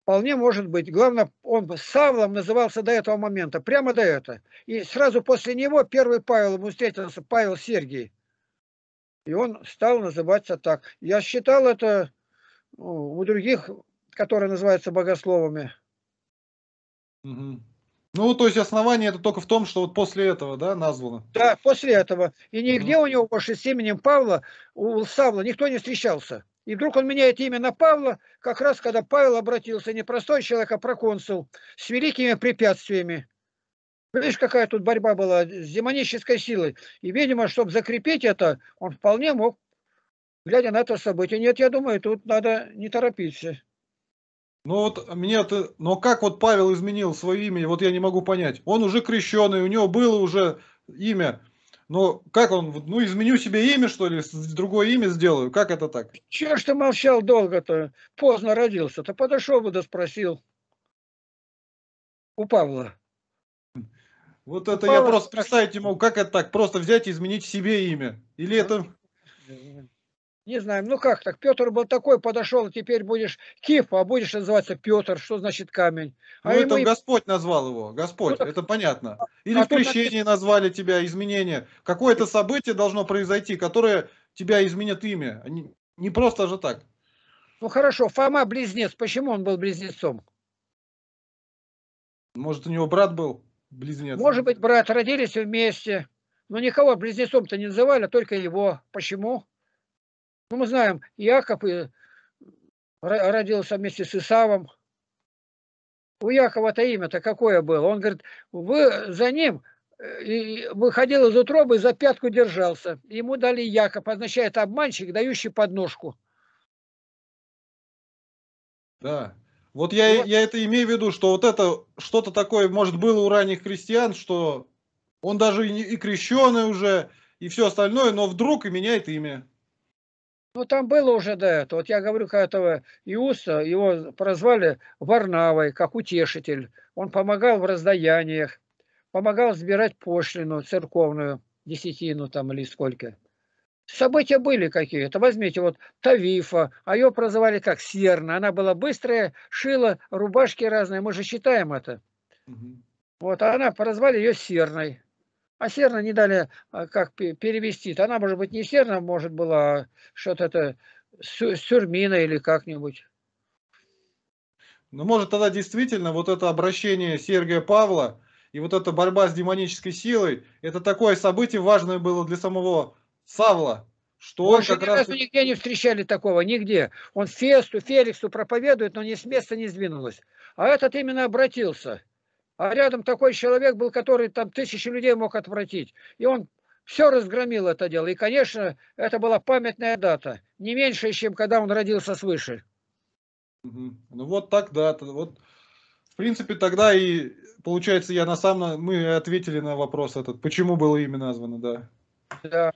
Вполне может быть. Главное, он Савлом назывался до этого момента, прямо до этого. И сразу после него первый Павел ему встретился, Павел Сергий. И он стал называться так. Я считал это ну, у других, которые называются богословами. Угу. Ну, то есть основание это только в том, что вот после этого, да, названо? Да, после этого. И нигде угу. у него больше с именем Павла, у Савла никто не встречался. И вдруг он меняет имя на Павла, как раз когда Павел обратился не простой человек, а проконсул, с великими препятствиями. Видишь, какая тут борьба была с демонической силой. И, видимо, чтобы закрепить это, он вполне мог, глядя на это событие. Нет, я думаю, тут надо не торопиться. Но ну вот мне это, но как вот Павел изменил свое имя, вот я не могу понять. Он уже крещенный, у него было уже имя. Ну, как он, ну, изменю себе имя, что ли, другое имя сделаю? Как это так? Чего ж ты молчал долго-то? Поздно родился-то. Подошел бы да спросил. У Павла. Вот это Павла... я просто представить ему, Как это так? Просто взять и изменить себе имя? Или ну, это... Э, не знаем. Ну как так? Петр был такой, подошел, теперь будешь Киф, а будешь называться Петр. Что значит камень? А ну это мы... Господь назвал его. Господь, ну, так... это понятно. А Или а в крещении то... назвали тебя, изменение. Какое-то событие должно произойти, которое тебя изменит имя. Не просто же так. Ну хорошо, Фома близнец. Почему он был близнецом? Может, у него брат был близнец? Может быть, брат. Родились вместе. Но никого близнецом-то не называли, только его. Почему? Ну, мы знаем, Яков и э, родился вместе с Исавом. У Якова-то имя-то какое было? Он говорит, вы за ним э, и выходил из утробы, за пятку держался. Ему дали Яков, означает обманщик, дающий подножку. Да. Вот я, вот. я это имею в виду, что вот это что-то такое, может, было у ранних крестьян, что он даже и, и крещеный уже, и все остальное, но вдруг и меняет имя. Ну, там было уже до этого. Вот я говорю, когда этого Иуса, его прозвали Варнавой, как утешитель. Он помогал в раздаяниях, помогал сбирать пошлину церковную, десятину там или сколько. События были какие-то. Возьмите вот Тавифа, а ее прозвали как Серна. Она была быстрая, шила рубашки разные. Мы же считаем это. Угу. Вот, а она прозвали ее Серной. А серна не дали а, как перевести. Она, может быть, не серна, может, была а что-то это сюрмина или как-нибудь. Ну, может, тогда действительно вот это обращение Сергия Павла и вот эта борьба с демонической силой, это такое событие важное было для самого Савла, что он как раз... нигде не встречали такого, нигде. Он Фесту, Феликсу проповедует, но ни с места не сдвинулось. А этот именно обратился а рядом такой человек был, который там тысячи людей мог отвратить. И он все разгромил это дело. И, конечно, это была памятная дата, не меньше, чем когда он родился свыше. Ну вот так, да. Вот, в принципе, тогда и, получается, я на самом... Мы ответили на вопрос этот, почему было имя названо, да. Да.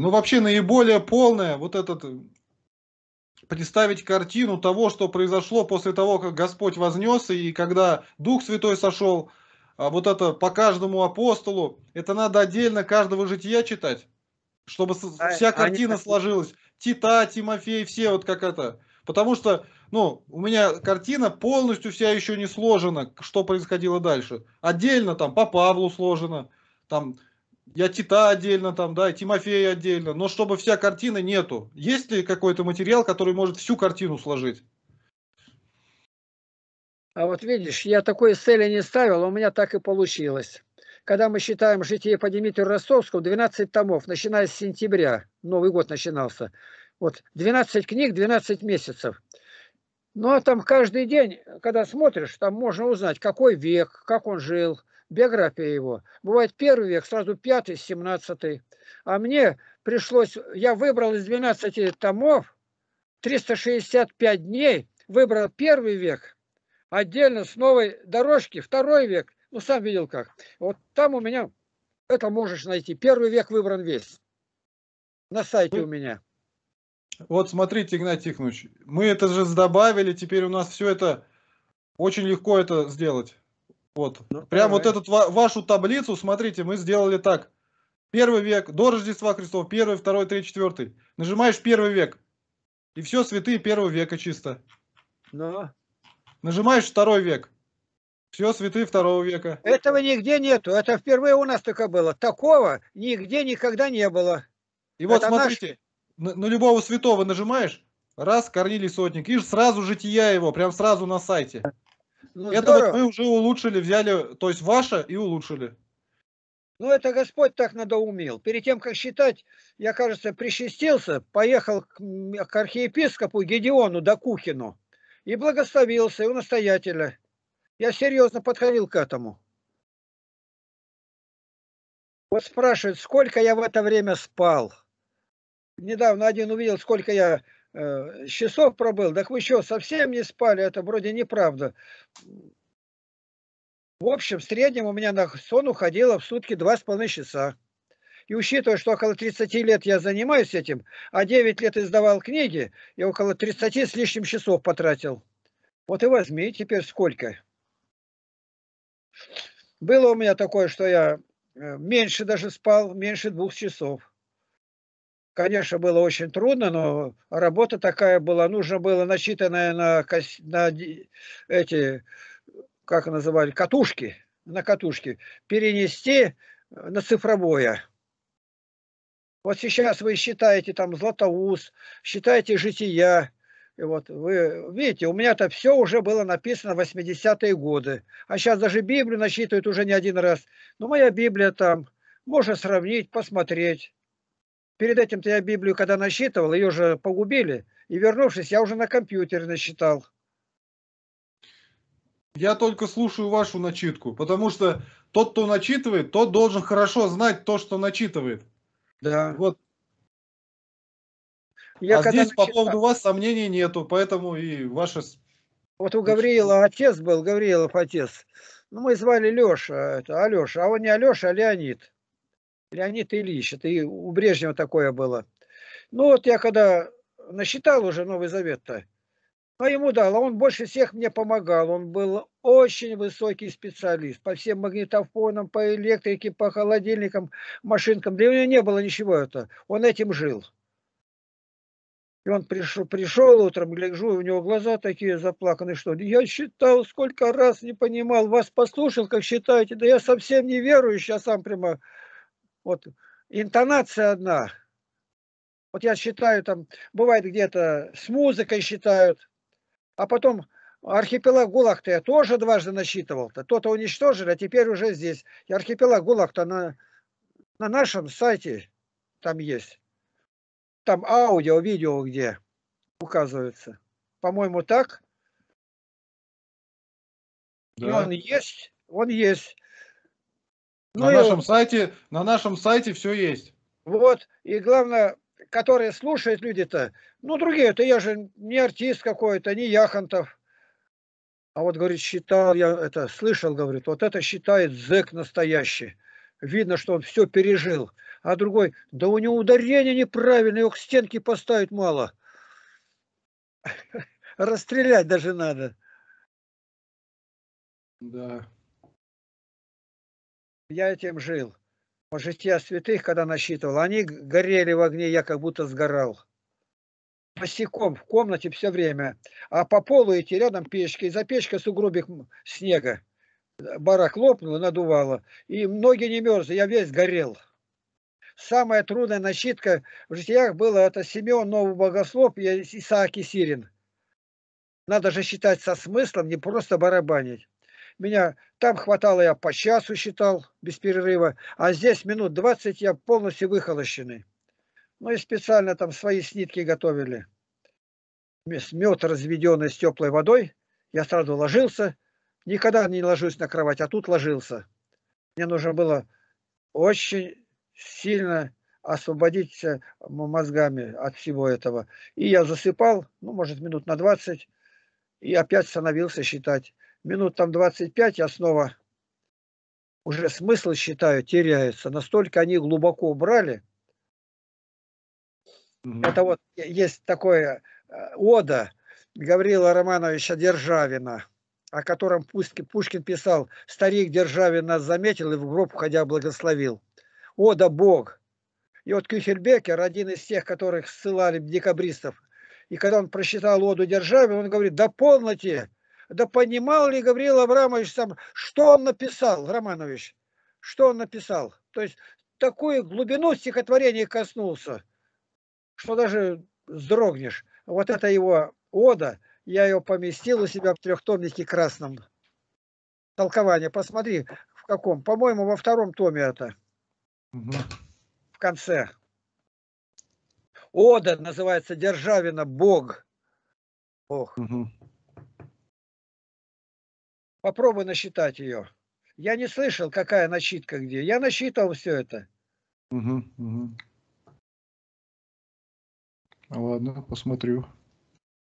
Ну, вообще, наиболее полное, вот этот представить картину того, что произошло после того, как Господь вознесся и когда Дух Святой сошел, а вот это по каждому апостолу, это надо отдельно каждого жития читать, чтобы а, вся картина они... сложилась. Тита, Тимофей, все вот как это. Потому что, ну, у меня картина полностью вся еще не сложена, что происходило дальше. Отдельно там по Павлу сложено, там я Тита отдельно там, да, и Тимофея отдельно, но чтобы вся картина нету. Есть ли какой-то материал, который может всю картину сложить? А вот видишь, я такой цели не ставил, а у меня так и получилось. Когда мы считаем житие по Дмитрию Ростовскому, 12 томов, начиная с сентября, Новый год начинался. Вот 12 книг, 12 месяцев. Ну а там каждый день, когда смотришь, там можно узнать, какой век, как он жил, биография его. Бывает первый век, сразу пятый, семнадцатый. А мне пришлось, я выбрал из 12 томов 365 дней, выбрал первый век, отдельно с новой дорожки, второй век, ну сам видел как. Вот там у меня, это можешь найти, первый век выбран весь. На сайте ну, у меня. Вот смотрите, Игнатий Тихонович, мы это же добавили, теперь у нас все это, очень легко это сделать. Вот. Ну, Прям давай. вот эту вашу таблицу, смотрите, мы сделали так. Первый век, до Рождества Христова, первый, второй, третий, четвертый. Нажимаешь первый век. И все, святые первого века чисто. Но. Ну. Нажимаешь второй век. Все, святые второго века. Этого нигде нету. Это впервые у нас только было. Такого нигде никогда не было. И Это вот смотрите, наш... на, на любого святого нажимаешь, раз, Корнилий Сотник, и сразу жития его, прям сразу на сайте. Ну, Это вот вы уже улучшили, взяли, то есть ваше и улучшили. Ну, это Господь так надоумил. Перед тем, как считать, я, кажется, причастился, поехал к, к архиепископу Гедеону Докухину и благословился у настоятеля. Я серьезно подходил к этому. Вот спрашивает, сколько я в это время спал. Недавно один увидел, сколько я с э, часов пробыл, так вы что, совсем не спали? Это вроде неправда. В общем, в среднем у меня на сон уходило в сутки 2,5 часа. И учитывая, что около 30 лет я занимаюсь этим, а 9 лет издавал книги, я около 30 с лишним часов потратил. Вот и возьми теперь сколько. Было у меня такое, что я э, меньше даже спал, меньше двух часов. Конечно, было очень трудно, но работа такая была. Нужно было начитанное на, на эти, как называли, катушки, на катушки, перенести э, на цифровое. Вот сейчас вы считаете там Златоуст, считаете Жития. И вот вы видите, у меня-то все уже было написано в 80-е годы. А сейчас даже Библию насчитывают уже не один раз. Но моя Библия там, можно сравнить, посмотреть. Перед этим-то я Библию, когда насчитывал, ее же погубили. И вернувшись, я уже на компьютере насчитал. Я только слушаю вашу начитку, потому что тот, кто начитывает, тот должен хорошо знать то, что начитывает. Да. Вот. Я а здесь начитал... по поводу вас сомнений нету, поэтому и ваша... Вот у Гавриила отец был, Гавриилов отец. Ну, мы звали Леша, это Алеша, а он не Алеша, а Леонид. Леонид Ильич, это и у Брежнева такое было. Ну вот я когда насчитал уже Новый Завет-то, но ну, а ему дал, а он больше всех мне помогал. Он был очень высокий специалист по всем магнитофонам, по электрике, по холодильникам, машинкам. Для него не было ничего это. Он этим жил. И он пришел, пришел утром, гляжу, у него глаза такие заплаканы, что я считал, сколько раз не понимал, вас послушал, как считаете, да я совсем не верующий, я сам прямо вот интонация одна. Вот я считаю, там бывает где-то с музыкой считают, а потом архипелаг гулаг я тоже дважды насчитывал-то. То-то уничтожили, а теперь уже здесь. И архипелаг гулаг на, на нашем сайте там есть. Там аудио, видео где указывается. По-моему, так. Да. И он есть, он есть. Ну, на, и... нашем сайте, на нашем сайте все есть. Вот, и главное, которые слушают люди-то, ну, другие-то, я же не артист какой-то, не Яхонтов. А вот, говорит, считал я это, слышал, говорит, вот это считает зэк настоящий. Видно, что он все пережил. А другой, да у него ударение неправильное, его к стенке поставить мало. Расстрелять даже надо. Да. Я этим жил. По жития святых, когда насчитывал, они горели в огне, я как будто сгорал. Босиком в комнате все время. А по полу идти рядом печки. И за печкой сугробик снега. Барак лопнул, надувало. И ноги не мерзли, я весь горел. Самая трудная начитка в житиях была, это Симеон Новый Богослов и Исааки Сирин. Надо же считать со смыслом, не просто барабанить меня там хватало, я по часу считал без перерыва, а здесь минут 20 я полностью выхолощенный. Ну и специально там свои снитки готовили. Мед, разведенный с теплой водой, я сразу ложился. Никогда не ложусь на кровать, а тут ложился. Мне нужно было очень сильно освободиться мозгами от всего этого. И я засыпал, ну, может, минут на 20, и опять становился считать минут там 25 я снова уже смысл, считаю, теряется. Настолько они глубоко брали. Mm Это вот есть такое э, ода Гаврила Романовича Державина, о котором Пушкин, Пушкин писал «Старик Державин нас заметил и в гроб входя благословил». Ода Бог. И вот Кюхельбекер, один из тех, которых ссылали декабристов, и когда он прочитал оду Державина, он говорит «Да полноте!» Да понимал ли Гавриил Абрамович сам, что он написал, Романович? Что он написал? То есть такую глубину стихотворения коснулся, что даже вздрогнешь. Вот это его ода, я ее поместил у себя в трехтомнике красном. Толкование, посмотри, в каком. По-моему, во втором томе это. Угу. В конце. Ода называется Державина Бог. Бог. Угу. Попробуй насчитать ее. Я не слышал, какая начитка где. Я насчитывал все это. Угу, угу. Ладно, посмотрю.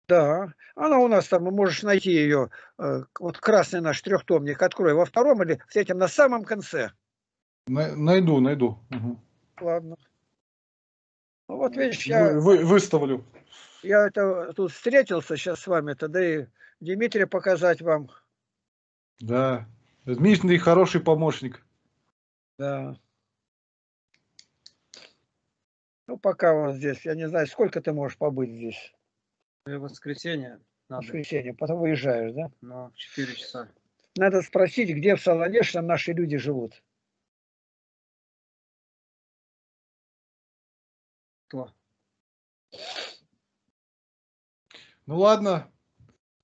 Да, она у нас там, можешь найти ее, э, вот красный наш трехтомник, открой во втором или в третьем, на самом конце. найду, найду. Угу. Ладно. Ну, вот видишь, я... Вы, вы, выставлю. Я это тут встретился сейчас с вами, тогда и Дмитрия показать вам. Да. Дмитрий хороший помощник. Да. Ну, пока он здесь. Я не знаю, сколько ты можешь побыть здесь? В воскресенье. Надо. воскресенье. Потом выезжаешь, да? Ну, в 4 часа. Надо спросить, где в Солонечном наши люди живут. Кто? Ну ладно,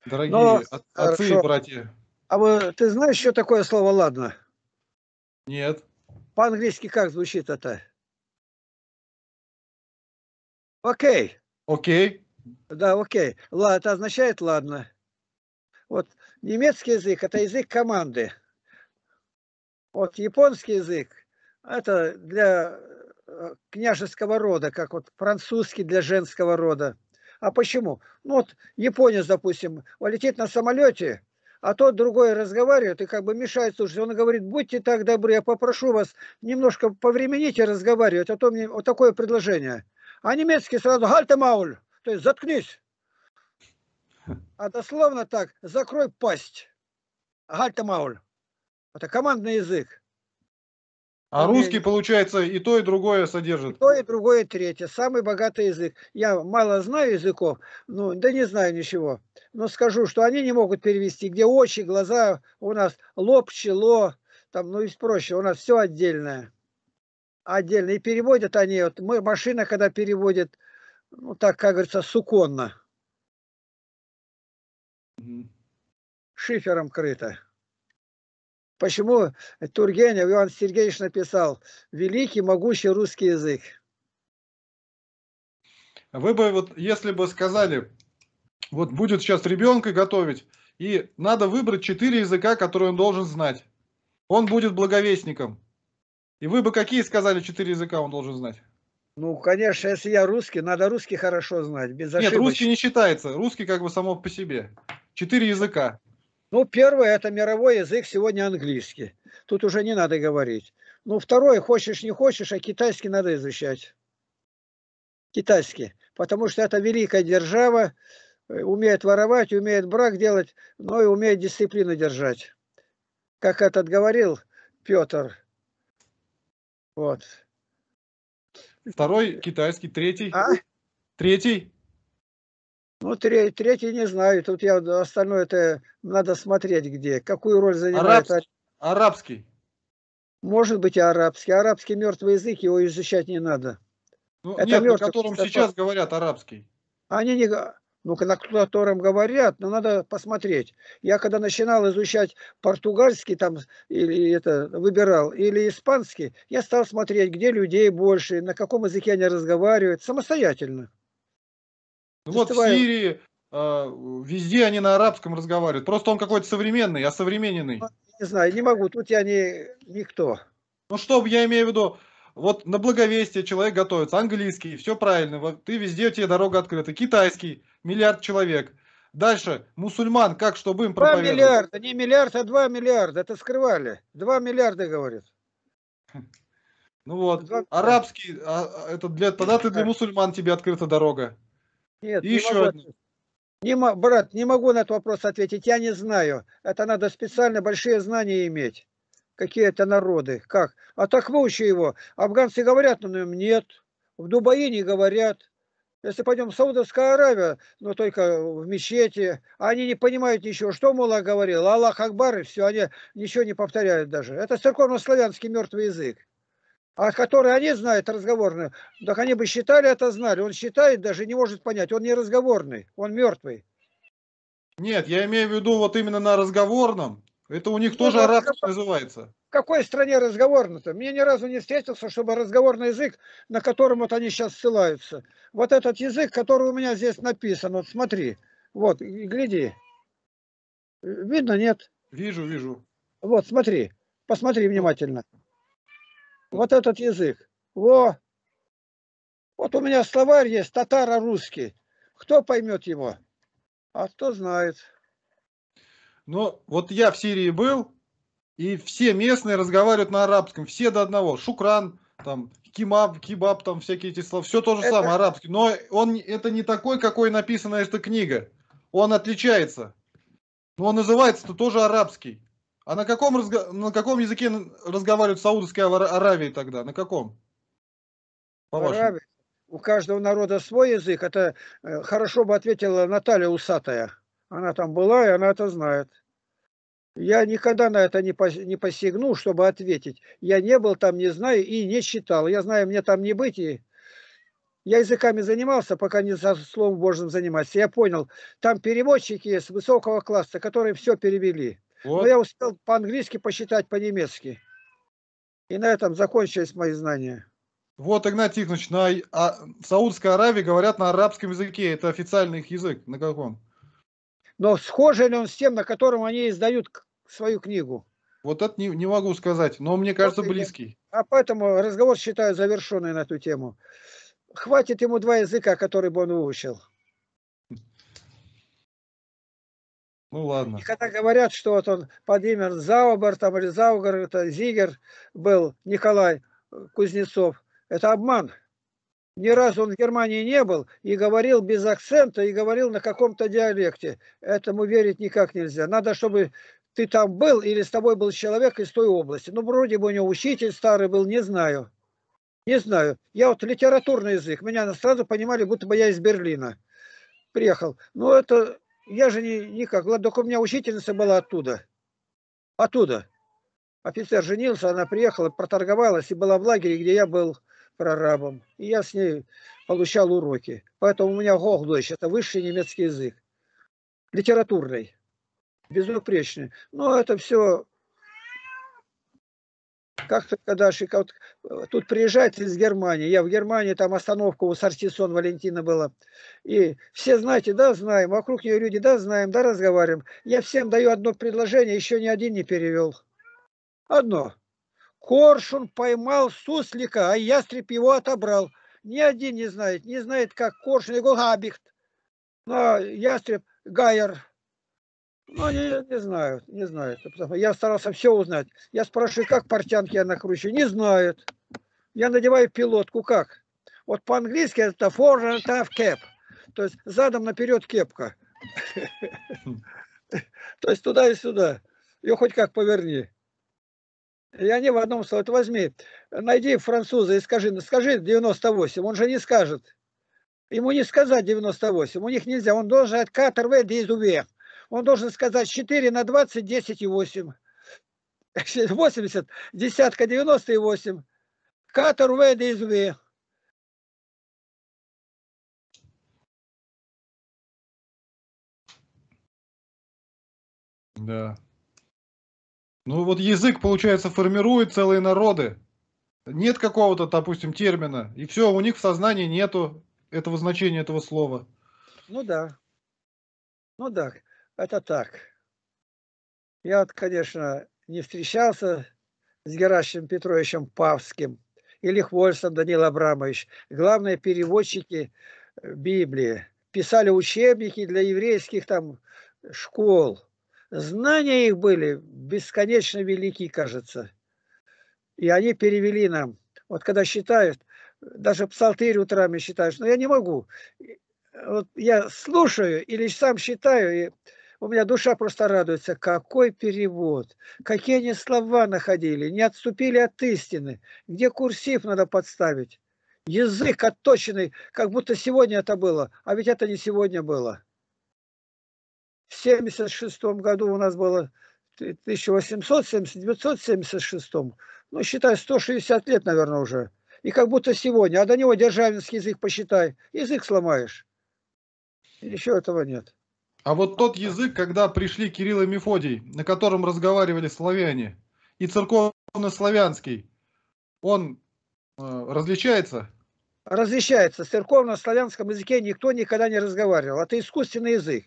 дорогие Но, ну, отцы хорошо. и братья. А вот ты знаешь, что такое слово «ладно»? Нет. По-английски как звучит это? Окей. Окей. Да, окей. Ладно, это означает «ладно». Вот немецкий язык – это язык команды. Вот японский язык – это для э, княжеского рода, как вот французский для женского рода. А почему? Ну вот японец, допустим, летит на самолете – а тот другой разговаривает и как бы мешает слушать. Он говорит, будьте так добры, я попрошу вас немножко повремените разговаривать, а то мне вот такое предложение. А немецкий сразу «Гальтемауль», то есть «заткнись». А дословно так «закрой пасть». «Гальтемауль». Это командный язык. А русский, получается, и то, и другое содержит. И то, и другое, и третье. Самый богатый язык. Я мало знаю языков, ну, да не знаю ничего. Но скажу, что они не могут перевести, где очи, глаза, у нас лоб, чело, там, ну и проще. У нас все отдельное. Отдельно. И переводят они, вот мы, машина, когда переводит, ну, так, как говорится, суконно. Шифером крыто. Почему Тургенев Иван Сергеевич написал «Великий, могущий русский язык»? Вы бы, вот, если бы сказали, вот будет сейчас ребенка готовить, и надо выбрать четыре языка, которые он должен знать. Он будет благовестником. И вы бы какие сказали четыре языка он должен знать? Ну, конечно, если я русский, надо русский хорошо знать, без ошибок. Нет, русский не считается. Русский как бы само по себе. Четыре языка. Ну, первое, это мировой язык сегодня английский. Тут уже не надо говорить. Ну, второе, хочешь не хочешь, а китайский надо изучать. Китайский. Потому что это великая держава, э, умеет воровать, умеет брак делать, но и умеет дисциплину держать. Как этот говорил Петр. Вот. Второй китайский, третий. А? Третий ну, третий, третий не знаю. Тут я остальное это надо смотреть где. Какую роль занимает... Арабский. арабский. Может быть, арабский. Арабский мертвый язык, его изучать не надо. Ну, это нет, мертвый, на котором кстати. сейчас говорят арабский. Они не... Ну, на котором говорят, но надо посмотреть. Я когда начинал изучать португальский, там, или это, выбирал, или испанский, я стал смотреть, где людей больше, на каком языке они разговаривают, самостоятельно. Ну вот в Сирии, а, везде они на арабском разговаривают. Просто он какой-то современный, а современный. Ну, не знаю, не могу, тут я не никто. Ну что, я имею в виду, вот на благовестие человек готовится, английский, все правильно, вот ты везде, тебе дорога открыта, китайский, миллиард человек. Дальше, мусульман, как, чтобы им проповедовать? Два миллиарда, не миллиард, а два миллиарда, это скрывали. Два миллиарда, говорит. Ну вот, арабский, а, а, это для, тогда ты для мусульман тебе открыта дорога. Нет, еще. не могу... Не, брат, не могу на этот вопрос ответить, я не знаю. Это надо специально большие знания иметь. Какие это народы, как. А так выучи его. Афганцы говорят, но им нет. В Дубае не говорят. Если пойдем в Саудовскую Аравию, но только в мечети, они не понимают ничего, что Мулла говорил, Аллах Акбар и все, они ничего не повторяют даже. Это церковно-славянский мертвый язык а которые они знают разговорную, так они бы считали это, знали. Он считает, даже не может понять. Он не разговорный, он мертвый. Нет, я имею в виду вот именно на разговорном. Это у них ну, тоже арабский как... называется. В какой стране разговорно-то? Мне ни разу не встретился, чтобы разговорный язык, на котором вот они сейчас ссылаются. Вот этот язык, который у меня здесь написан, вот смотри, вот, гляди. Видно, нет? Вижу, вижу. Вот, смотри, посмотри внимательно вот этот язык. Во! Вот у меня словарь есть, татаро-русский. Кто поймет его? А кто знает. Ну, вот я в Сирии был, и все местные разговаривают на арабском, все до одного. Шукран, там, кимаб, кебаб, там всякие эти слова. Все то же это... самое, арабский. Но он это не такой, какой написана эта книга. Он отличается. Но он называется-то тоже арабский. А на каком, разго... на каком языке разговаривают в Саудовской Аравии тогда? На каком? По У каждого народа свой язык. Это э, хорошо бы ответила Наталья Усатая. Она там была, и она это знает. Я никогда на это не, пос... посягну, чтобы ответить. Я не был там, не знаю и не читал. Я знаю, мне там не быть. И... Я языками занимался, пока не за Словом Божьим заниматься. Я понял, там переводчики есть высокого класса, которые все перевели. Вот. Но я успел по-английски посчитать, по-немецки. И на этом закончились мои знания. Вот, Игнат Тихонович, на, а, в Саудской Аравии говорят на арабском языке. Это официальный их язык. На каком? Но схожий ли он с тем, на котором они издают свою книгу? Вот это не, не могу сказать, но мне кажется, вот, близкий. А поэтому разговор считаю завершенный на эту тему. Хватит ему два языка, которые бы он выучил. Ну ладно. И когда говорят, что вот он Владимир Заубер там, или Заугар, это Зигер был, Николай э, Кузнецов, это обман. Ни разу он в Германии не был и говорил без акцента, и говорил на каком-то диалекте. Этому верить никак нельзя. Надо, чтобы ты там был или с тобой был человек из той области. Ну, вроде бы у него учитель старый был, не знаю. Не знаю. Я вот литературный язык. Меня сразу понимали, будто бы я из Берлина приехал. Но это я же не, никак, ладно, только у меня учительница была оттуда. Оттуда. Офицер женился, она приехала, проторговалась и была в лагере, где я был прорабом. И я с ней получал уроки. Поэтому у меня гогдойч, это высший немецкий язык. Литературный. Безупречный. Но это все как-то когда вот, э, тут приезжает из Германии, я в Германии, там остановка у Сарсисон Валентина была, и все, знаете, да, знаем, вокруг нее люди, да, знаем, да, разговариваем. Я всем даю одно предложение, еще ни один не перевел. Одно. Коршун поймал суслика, а ястреб его отобрал. Ни один не знает, не знает, как коршун, его габихт. Но ну, а ястреб, гайер, ну, не, не знаю, не знаю. Я старался все узнать. Я спрашиваю, как портянки я накручиваю? Не знают. Я надеваю пилотку, как? Вот по-английски это forward half cap. То есть задом наперед кепка. То есть туда и сюда. Ее хоть как поверни. И они в одном слове, возьми, найди француза и скажи, скажи 98, он же не скажет. Ему не сказать 98, у них нельзя, он должен сказать 80 des он должен сказать 4 на 20, 10 и 8. 80, э, десятка 90 и 8. Катер В из В. Да. Ну вот язык, получается, формирует целые народы. Нет какого-то, допустим, термина. И все, у них в сознании нету этого значения, этого слова. Ну да. Ну да это так. Я конечно, не встречался с Герасимом Петровичем Павским или Хвольцем Данил Абрамович. Главные переводчики э, Библии. Писали учебники для еврейских там школ. Знания их были бесконечно велики, кажется. И они перевели нам. Вот когда считают, даже псалтырь утрами считаешь, но я не могу. Э, вот я слушаю или сам считаю, и у меня душа просто радуется. Какой перевод! Какие они слова находили! Не отступили от истины! Где курсив надо подставить? Язык отточенный, как будто сегодня это было, а ведь это не сегодня было. В 76 году у нас было 1870-1976, ну, считай, 160 лет, наверное, уже. И как будто сегодня, а до него державинский язык посчитай, язык сломаешь. Еще этого нет. А вот тот язык, когда пришли Кирилл и Мефодий, на котором разговаривали славяне, и церковно-славянский, он э, различается? Различается. В церковно-славянском языке никто никогда не разговаривал. Это искусственный язык.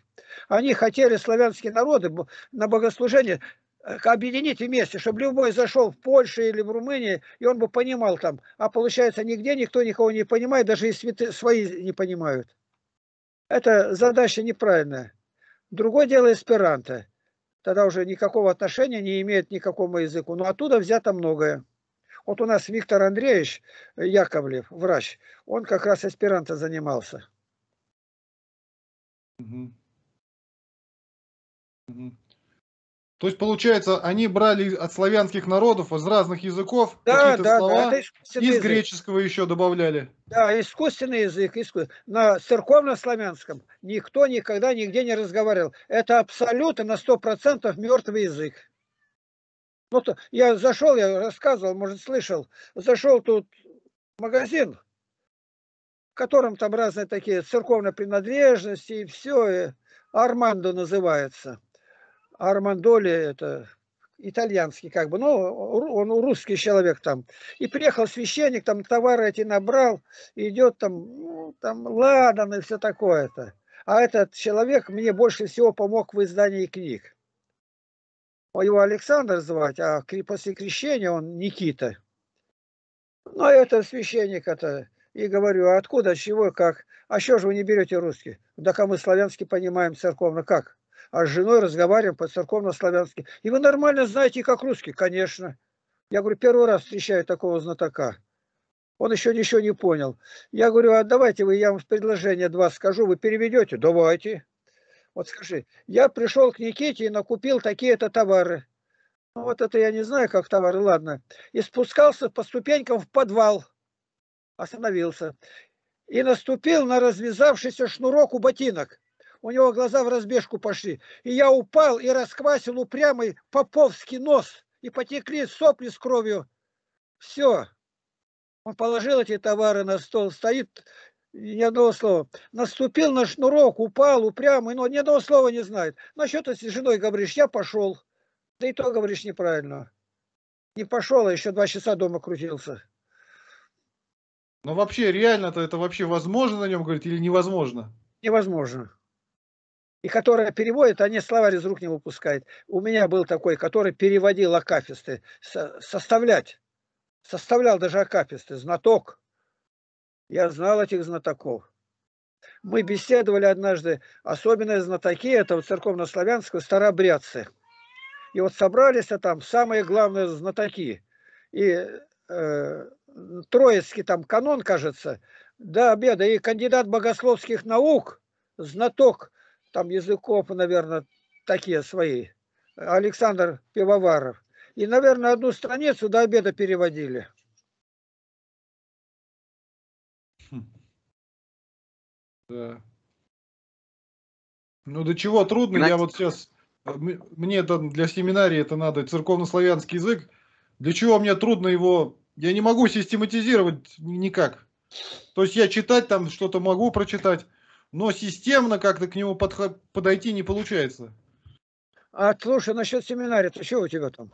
Они хотели славянские народы на богослужение э, объединить вместе, чтобы любой зашел в Польшу или в Румынии, и он бы понимал там. А получается, нигде никто никого не понимает, даже и святые свои не понимают. Это задача неправильная. Другое дело эсперанто. Тогда уже никакого отношения не имеет никакому языку. Но оттуда взято многое. Вот у нас Виктор Андреевич Яковлев, врач, он как раз эсперанто занимался. Угу. Угу. То есть, получается, они брали от славянских народов, из разных языков да, какие-то да, слова, да, из греческого еще добавляли. Да, искусственный язык. искусственный. На церковно-славянском никто никогда нигде не разговаривал. Это абсолютно на 100% мертвый язык. Вот ну я зашел, я рассказывал, может, слышал, зашел тут магазин, в котором там разные такие церковные принадлежности и все, и Армандо называется. Армандоли, это итальянский как бы, но он русский человек там. И приехал священник, там товары эти набрал, идет там, ну, там ладан и все такое-то. А этот человек мне больше всего помог в издании книг. Его Александр звать, а после крещения он Никита. Ну, а это священник это. И говорю, «А откуда, чего, как? А что же вы не берете русский? Да, как мы славянский понимаем церковно, как? а с женой разговариваем по-церковно-славянски. И вы нормально знаете, как русский, конечно. Я говорю, первый раз встречаю такого знатока. Он еще ничего не понял. Я говорю, а давайте вы, я вам предложение два скажу, вы переведете? Давайте. Вот скажи, я пришел к Никите и накупил такие-то товары. Ну, вот это я не знаю, как товары, ладно. И спускался по ступенькам в подвал. Остановился. И наступил на развязавшийся шнурок у ботинок у него глаза в разбежку пошли. И я упал и расквасил упрямый поповский нос. И потекли сопли с кровью. Все. Он положил эти товары на стол, стоит, ни одного слова. Наступил на шнурок, упал упрямый, но ни одного слова не знает. Насчет с женой говоришь, я пошел. Да и то говоришь неправильно. Не пошел, а еще два часа дома крутился. Но вообще, реально-то это вообще возможно на нем говорить или невозможно? Невозможно и которая переводит, они а словарь из рук не выпускает. У меня был такой, который переводил акафисты, составлять. Составлял даже акафисты, знаток. Я знал этих знатоков. Мы беседовали однажды, особенно знатоки этого церковно-славянского, старообрядцы. И вот собрались а там самые главные знатоки. И э, Троицкий там канон, кажется, до обеда, и кандидат богословских наук, знаток там Языков, наверное, такие свои, Александр Пивоваров. И, наверное, одну страницу до обеда переводили. Хм. Да. Ну, до чего трудно, Знаете? я вот сейчас, э, мне это для семинарии это надо, церковнославянский язык, для чего мне трудно его, я не могу систематизировать никак. То есть я читать там что-то могу прочитать, но системно как-то к нему подойти не получается. А слушай, насчет семинария, то что у тебя там?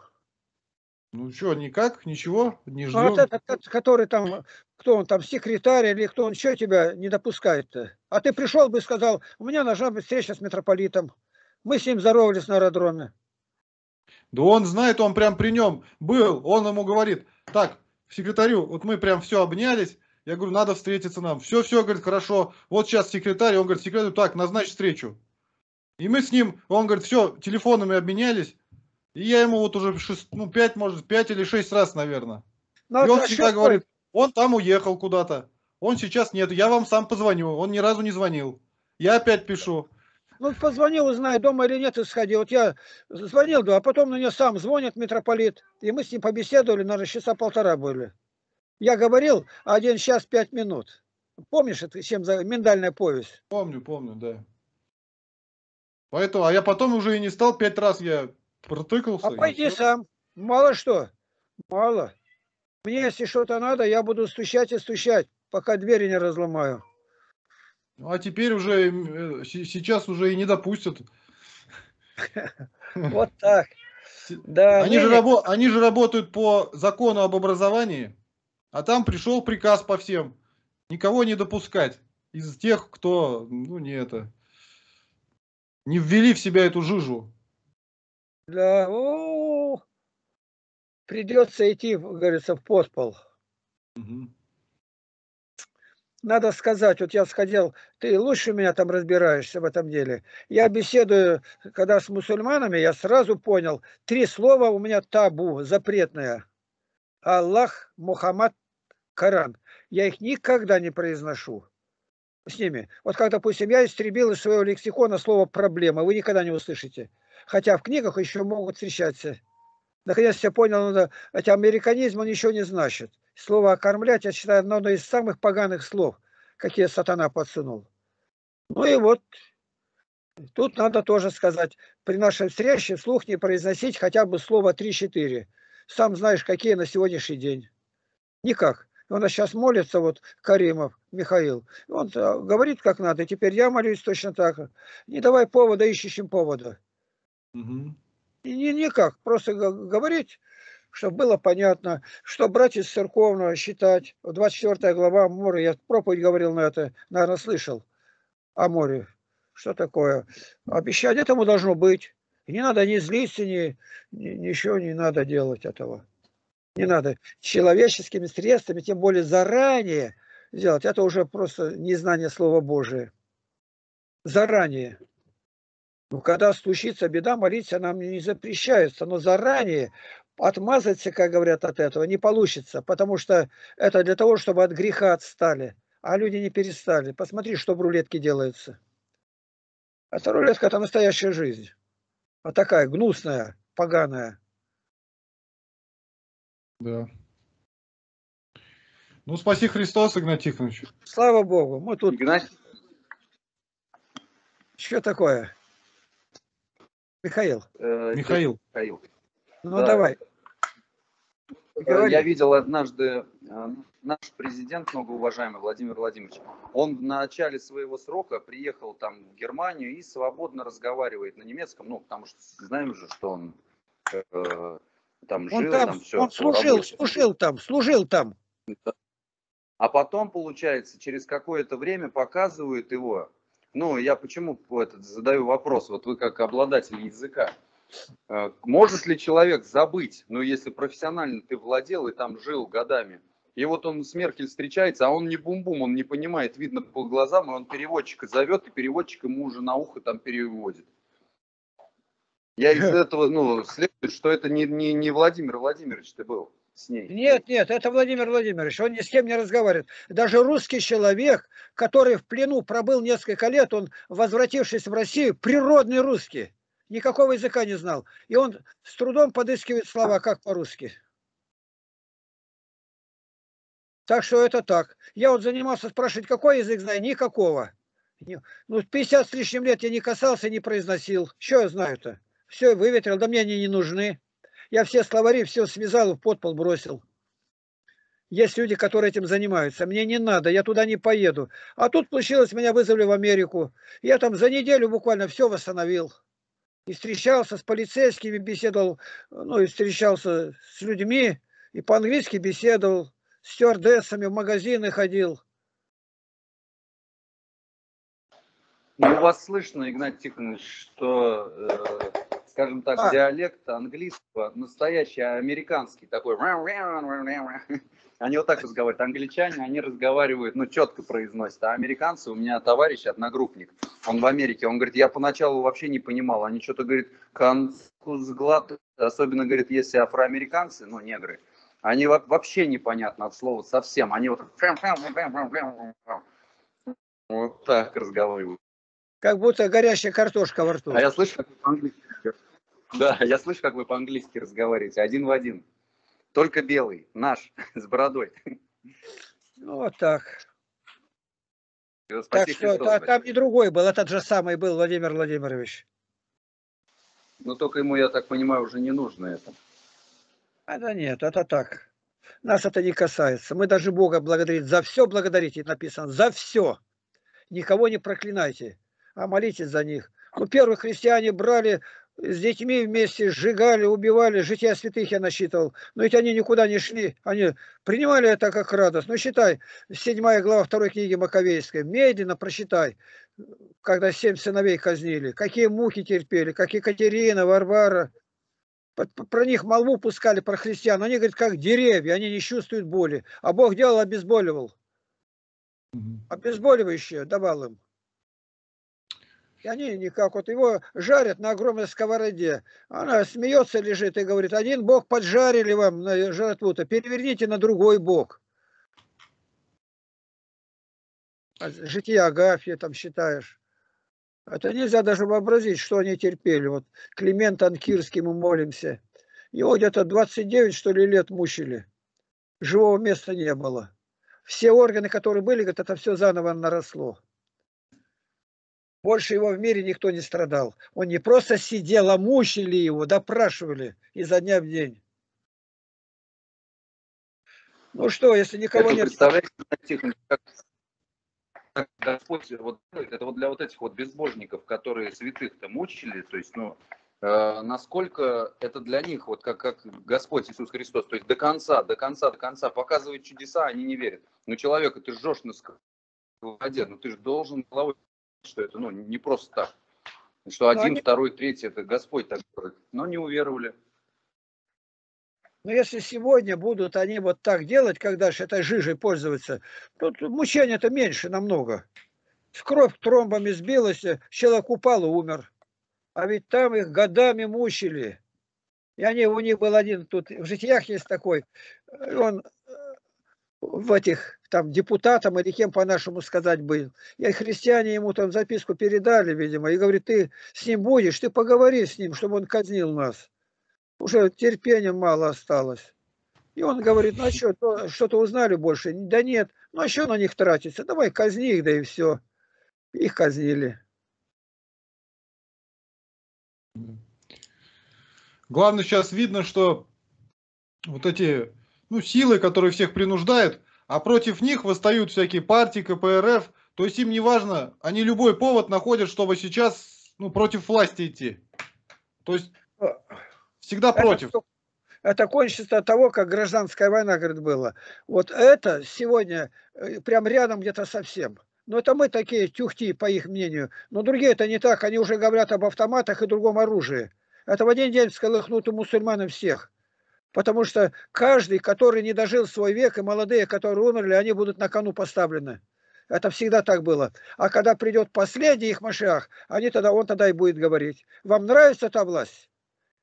Ну что, никак, ничего, не ну, ждем. А вот этот, этот, который там, кто он там, секретарь или кто он, что тебя не допускает-то? А ты пришел бы и сказал, у меня должна быть встреча с митрополитом. Мы с ним здоровались на аэродроме. Да он знает, он прям при нем был. Он ему говорит, так, секретарю, вот мы прям все обнялись, я говорю, надо встретиться нам. Все, все, говорит, хорошо. Вот сейчас секретарь, он говорит, секретарь, так, назначь встречу. И мы с ним, он говорит, все, телефонами обменялись. И я ему вот уже шесть, ну, пять, может, пять или шесть раз, наверное. Но ну, и он всегда говорит, он там уехал куда-то. Он сейчас нет, я вам сам позвоню. Он ни разу не звонил. Я опять пишу. Ну, позвонил, узнаю дома или нет, и сходи. Вот я звонил, да, а потом на нее сам звонит митрополит. И мы с ним побеседовали, наверное, часа полтора были. Я говорил один час пять минут. Помнишь, это чем за миндальная повесть? Помню, помню, да. Поэтому, а я потом уже и не стал, пять раз я протыкался. А пойди все. сам. Мало что. Мало. Мне, если что-то надо, я буду стучать и стучать, пока двери не разломаю. Ну, а теперь уже, э, сейчас уже и не допустят. Вот так. Да, они же работают по закону об образовании. А там пришел приказ по всем. Никого не допускать из тех, кто, ну, не это, не ввели в себя эту жижу. Да, о, придется идти, говорится, в поспол. Угу. Надо сказать, вот я сходил, ты лучше меня там разбираешься в этом деле. Я беседую, когда с мусульманами, я сразу понял, три слова у меня табу, запретное. Аллах, Мухаммад, Коран. Я их никогда не произношу с ними. Вот как, допустим, я истребил из своего лексикона слово «проблема», вы никогда не услышите. Хотя в книгах еще могут встречаться. Наконец я понял, ну, хотя американизм он ничего не значит. Слово «окормлять» я считаю одно из самых поганых слов, какие сатана подсунул. Ну и вот, тут надо тоже сказать, при нашей встрече вслух не произносить хотя бы слово три-четыре. Сам знаешь, какие на сегодняшний день. Никак. Он сейчас молится, вот Каримов Михаил. Он э, говорит как надо, теперь я молюсь точно так. Не давай повода, ищущим повода. Угу. И не, никак, просто говорить, чтобы было понятно, что брать из церковного, считать. 24 глава море, я проповедь говорил на это, наверное, слышал о море. Что такое? Обещать этому должно быть. И не надо ни злиться, ни, ни, ничего не надо делать этого не надо человеческими средствами, тем более заранее делать. Это уже просто незнание Слова Божия. Заранее. Ну, когда случится беда, молиться нам не запрещается, но заранее отмазаться, как говорят, от этого не получится, потому что это для того, чтобы от греха отстали, а люди не перестали. Посмотри, что в рулетке делается. А рулетка – это настоящая жизнь. А такая гнусная, поганая. Да. Ну, спаси Христос, Игнат Тихонович. Слава Богу, мы тут... Игнать? Что такое? Михаил. Э, Михаил. Михаил. Ну, да. давай. Э, Говори. Я видел однажды э, наш президент, многоуважаемый Владимир Владимирович, он в начале своего срока приехал там в Германию и свободно разговаривает на немецком, ну, потому что знаем же, что он э, там жил, он там, там все. Он служил, работе. служил там, служил там. А потом, получается, через какое-то время показывают его. Ну, я почему этот, задаю вопрос, вот вы как обладатель языка, э, может ли человек забыть, ну, если профессионально ты владел и там жил годами, и вот он с Меркель встречается, а он не бум-бум, он не понимает, видно по глазам, и он переводчика зовет, и переводчик ему уже на ухо там переводит. Я из этого, ну, следую, что это не, не, не Владимир Владимирович ты был с ней. Нет, нет, это Владимир Владимирович, он ни с кем не разговаривает. Даже русский человек, который в плену пробыл несколько лет, он, возвратившись в Россию, природный русский, никакого языка не знал. И он с трудом подыскивает слова, как по-русски. Так что это так. Я вот занимался спрашивать, какой язык знаю? Никакого. Ну, 50 с лишним лет я не касался, не произносил. Что я знаю-то? все выветрил, да мне они не нужны. Я все словари, все связал, в подпол бросил. Есть люди, которые этим занимаются. Мне не надо, я туда не поеду. А тут получилось, меня вызвали в Америку. Я там за неделю буквально все восстановил. И встречался с полицейскими, беседовал, ну и встречался с людьми, и по-английски беседовал, с стюардессами, в магазины ходил. Ну, вас слышно, Игнат Тихонович, что э, скажем так, а. диалект английского, настоящий а американский такой. Они вот так разговаривают. Англичане, они разговаривают, ну, четко произносят. А американцы, у меня товарищ, одногруппник, он в Америке, он говорит, я поначалу вообще не понимал. Они что-то, говорит, конскузглад, особенно, говорит, если афроамериканцы, ну, негры, они вообще непонятно от слова совсем. Они вот... Вот так разговаривают. Как будто горящая картошка во рту. А я слышу, как по-английски. Да, я слышу, как вы по-английски разговариваете, один в один. Только белый, наш, с бородой. Ну, вот так. Э, так что а там не другой был, этот же самый был Владимир Владимирович. Ну, только ему, я так понимаю, уже не нужно это. А да нет, это так. Нас это не касается. Мы даже Бога благодарить. За все благодарите, написано. За все. Никого не проклинайте, а молитесь за них. Ну, первые христиане брали с детьми вместе сжигали, убивали, жития святых я насчитывал. Но ведь они никуда не шли, они принимали это как радость. Ну, считай, 7 глава 2 книги Маковейской, медленно прочитай, когда семь сыновей казнили, какие мухи терпели, как Екатерина, Варвара. Про них молву пускали, про христиан. Они, говорят, как деревья, они не чувствуют боли. А Бог делал, обезболивал. Обезболивающее давал им они никак, вот его жарят на огромной сковороде. Она смеется, лежит и говорит, один бог поджарили вам на жратву-то, переверните на другой бог. А Житие Агафья там считаешь. Это нельзя даже вообразить, что они терпели. Вот Климент Анкирский мы молимся. Его где-то 29, что ли, лет мучили. Живого места не было. Все органы, которые были, говорят, это все заново наросло. Больше его в мире никто не страдал. Он не просто сидел, а мучили его, допрашивали изо дня в день. Ну что, если никого это, нет... Представляете, как Господь вот, это вот для вот этих вот безбожников, которые святых-то мучили, то есть, ну, э, насколько это для них, вот как, как Господь Иисус Христос, то есть до конца, до конца, до конца показывает чудеса, они не верят. Но ну, человека ты жжешь на воде, ну ты же должен головой что это ну, не просто так. Что ну, один, они... второй, третий, это Господь так говорит. Но не уверовали. Но ну, если сегодня будут они вот так делать, когда же этой жижей пользоваться, тут мучения-то меньше намного. Кровь тромбами сбилась, человек упал и умер. А ведь там их годами мучили. И они, у них был один тут, в житиях есть такой, э, он в этих там депутатам или кем по-нашему сказать был. И христиане ему там записку передали, видимо, и говорит, ты с ним будешь, ты поговори с ним, чтобы он казнил нас. Уже терпения мало осталось. И он говорит, ну а что, что-то узнали больше? Да нет, ну а что на них тратится? Давай казни их, да и все. Их казнили. Главное, сейчас видно, что вот эти ну, силы, которые всех принуждают, а против них восстают всякие партии, КПРФ. То есть им не важно, они любой повод находят, чтобы сейчас ну, против власти идти. То есть всегда это, против. Это кончится от того, как гражданская война, говорит, была. Вот это сегодня э, прям рядом где-то совсем. Но это мы такие тюхти, по их мнению. Но другие это не так. Они уже говорят об автоматах и другом оружии. Это в один день всколыхнут у мусульман всех. Потому что каждый, который не дожил свой век, и молодые, которые умерли, они будут на кону поставлены. Это всегда так было. А когда придет последний их Машиах, они тогда, он тогда и будет говорить. Вам нравится та власть?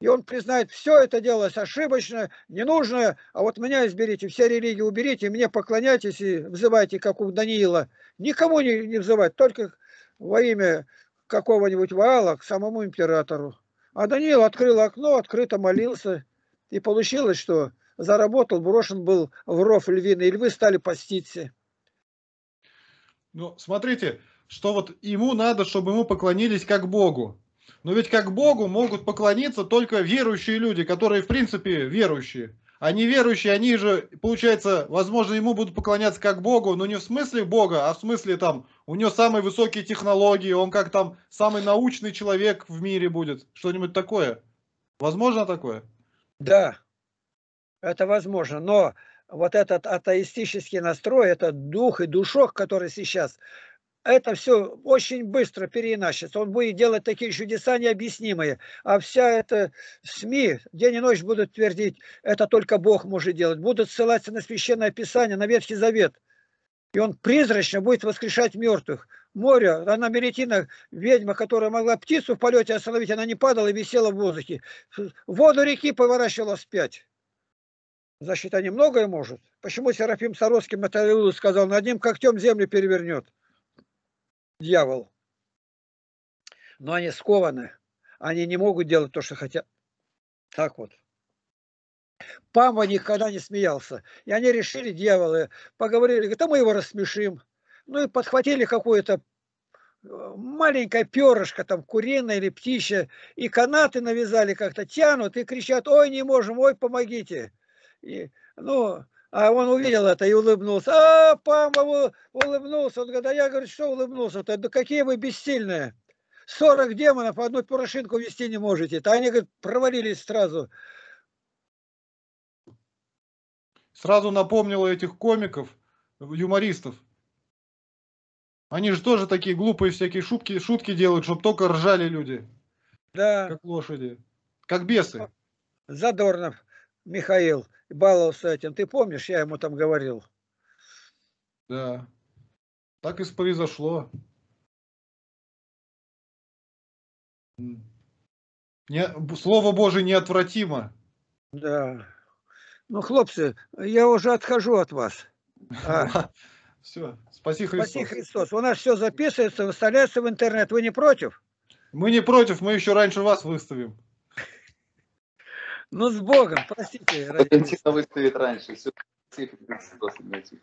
И он признает, все это делалось ошибочно, ненужное, а вот меня изберите, все религии уберите, мне поклоняйтесь и взывайте, как у Даниила. Никому не, не взывать, только во имя какого-нибудь Ваала к самому императору. А Даниил открыл окно, открыто молился. И получилось, что заработал, брошен был в ров львиный, и львы стали поститься. Ну, смотрите, что вот ему надо, чтобы ему поклонились как Богу. Но ведь как Богу могут поклониться только верующие люди, которые в принципе верующие. А неверующие, они же, получается, возможно, ему будут поклоняться как Богу, но не в смысле Бога, а в смысле там, у него самые высокие технологии, он как там самый научный человек в мире будет, что-нибудь такое. Возможно такое? Да, это возможно, но вот этот атеистический настрой, этот дух и душок, который сейчас, это все очень быстро переиначится. Он будет делать такие чудеса необъяснимые. А вся эта СМИ день и ночь будут твердить, это только Бог может делать. Будут ссылаться на Священное Писание, на Ветхий Завет. И он призрачно будет воскрешать мертвых моря. Она меретина ведьма, которая могла птицу в полете остановить, она не падала и висела в воздухе. Воду реки поворачивала вспять. Значит, они многое может. Почему Серафим Саровский Матарилу сказал, над ним когтем землю перевернет дьявол. Но они скованы. Они не могут делать то, что хотят. Так вот. Пама никогда не смеялся. И они решили, дьяволы, поговорили, говорят, а мы его рассмешим ну и подхватили какое-то э, маленькое перышко, там, куриное или птичье, и канаты навязали как-то, тянут и кричат, ой, не можем, ой, помогите. И, ну, а он увидел это и улыбнулся. А, пама, улыбнулся. Он говорит, а я, говорю, что улыбнулся-то? Да какие вы бессильные. 40 демонов а одну порошинку вести не можете. А они, говорит, провалились сразу. Сразу напомнило этих комиков, юмористов, они же тоже такие глупые всякие шутки, шутки делают, чтобы только ржали люди. Да. Как лошади. Как бесы. Задорнов Михаил баловался этим. Ты помнишь, я ему там говорил? Да. Так и произошло. Не, Слово Божие неотвратимо. Да. Ну, хлопцы, я уже отхожу от вас. А. Все. Спаси Христос. Спаси Христос. У нас все записывается, выставляется в интернет. Вы не против? Мы не против, мы еще раньше вас выставим. Ну, с Богом, простите. Валентина выставит раньше. Все.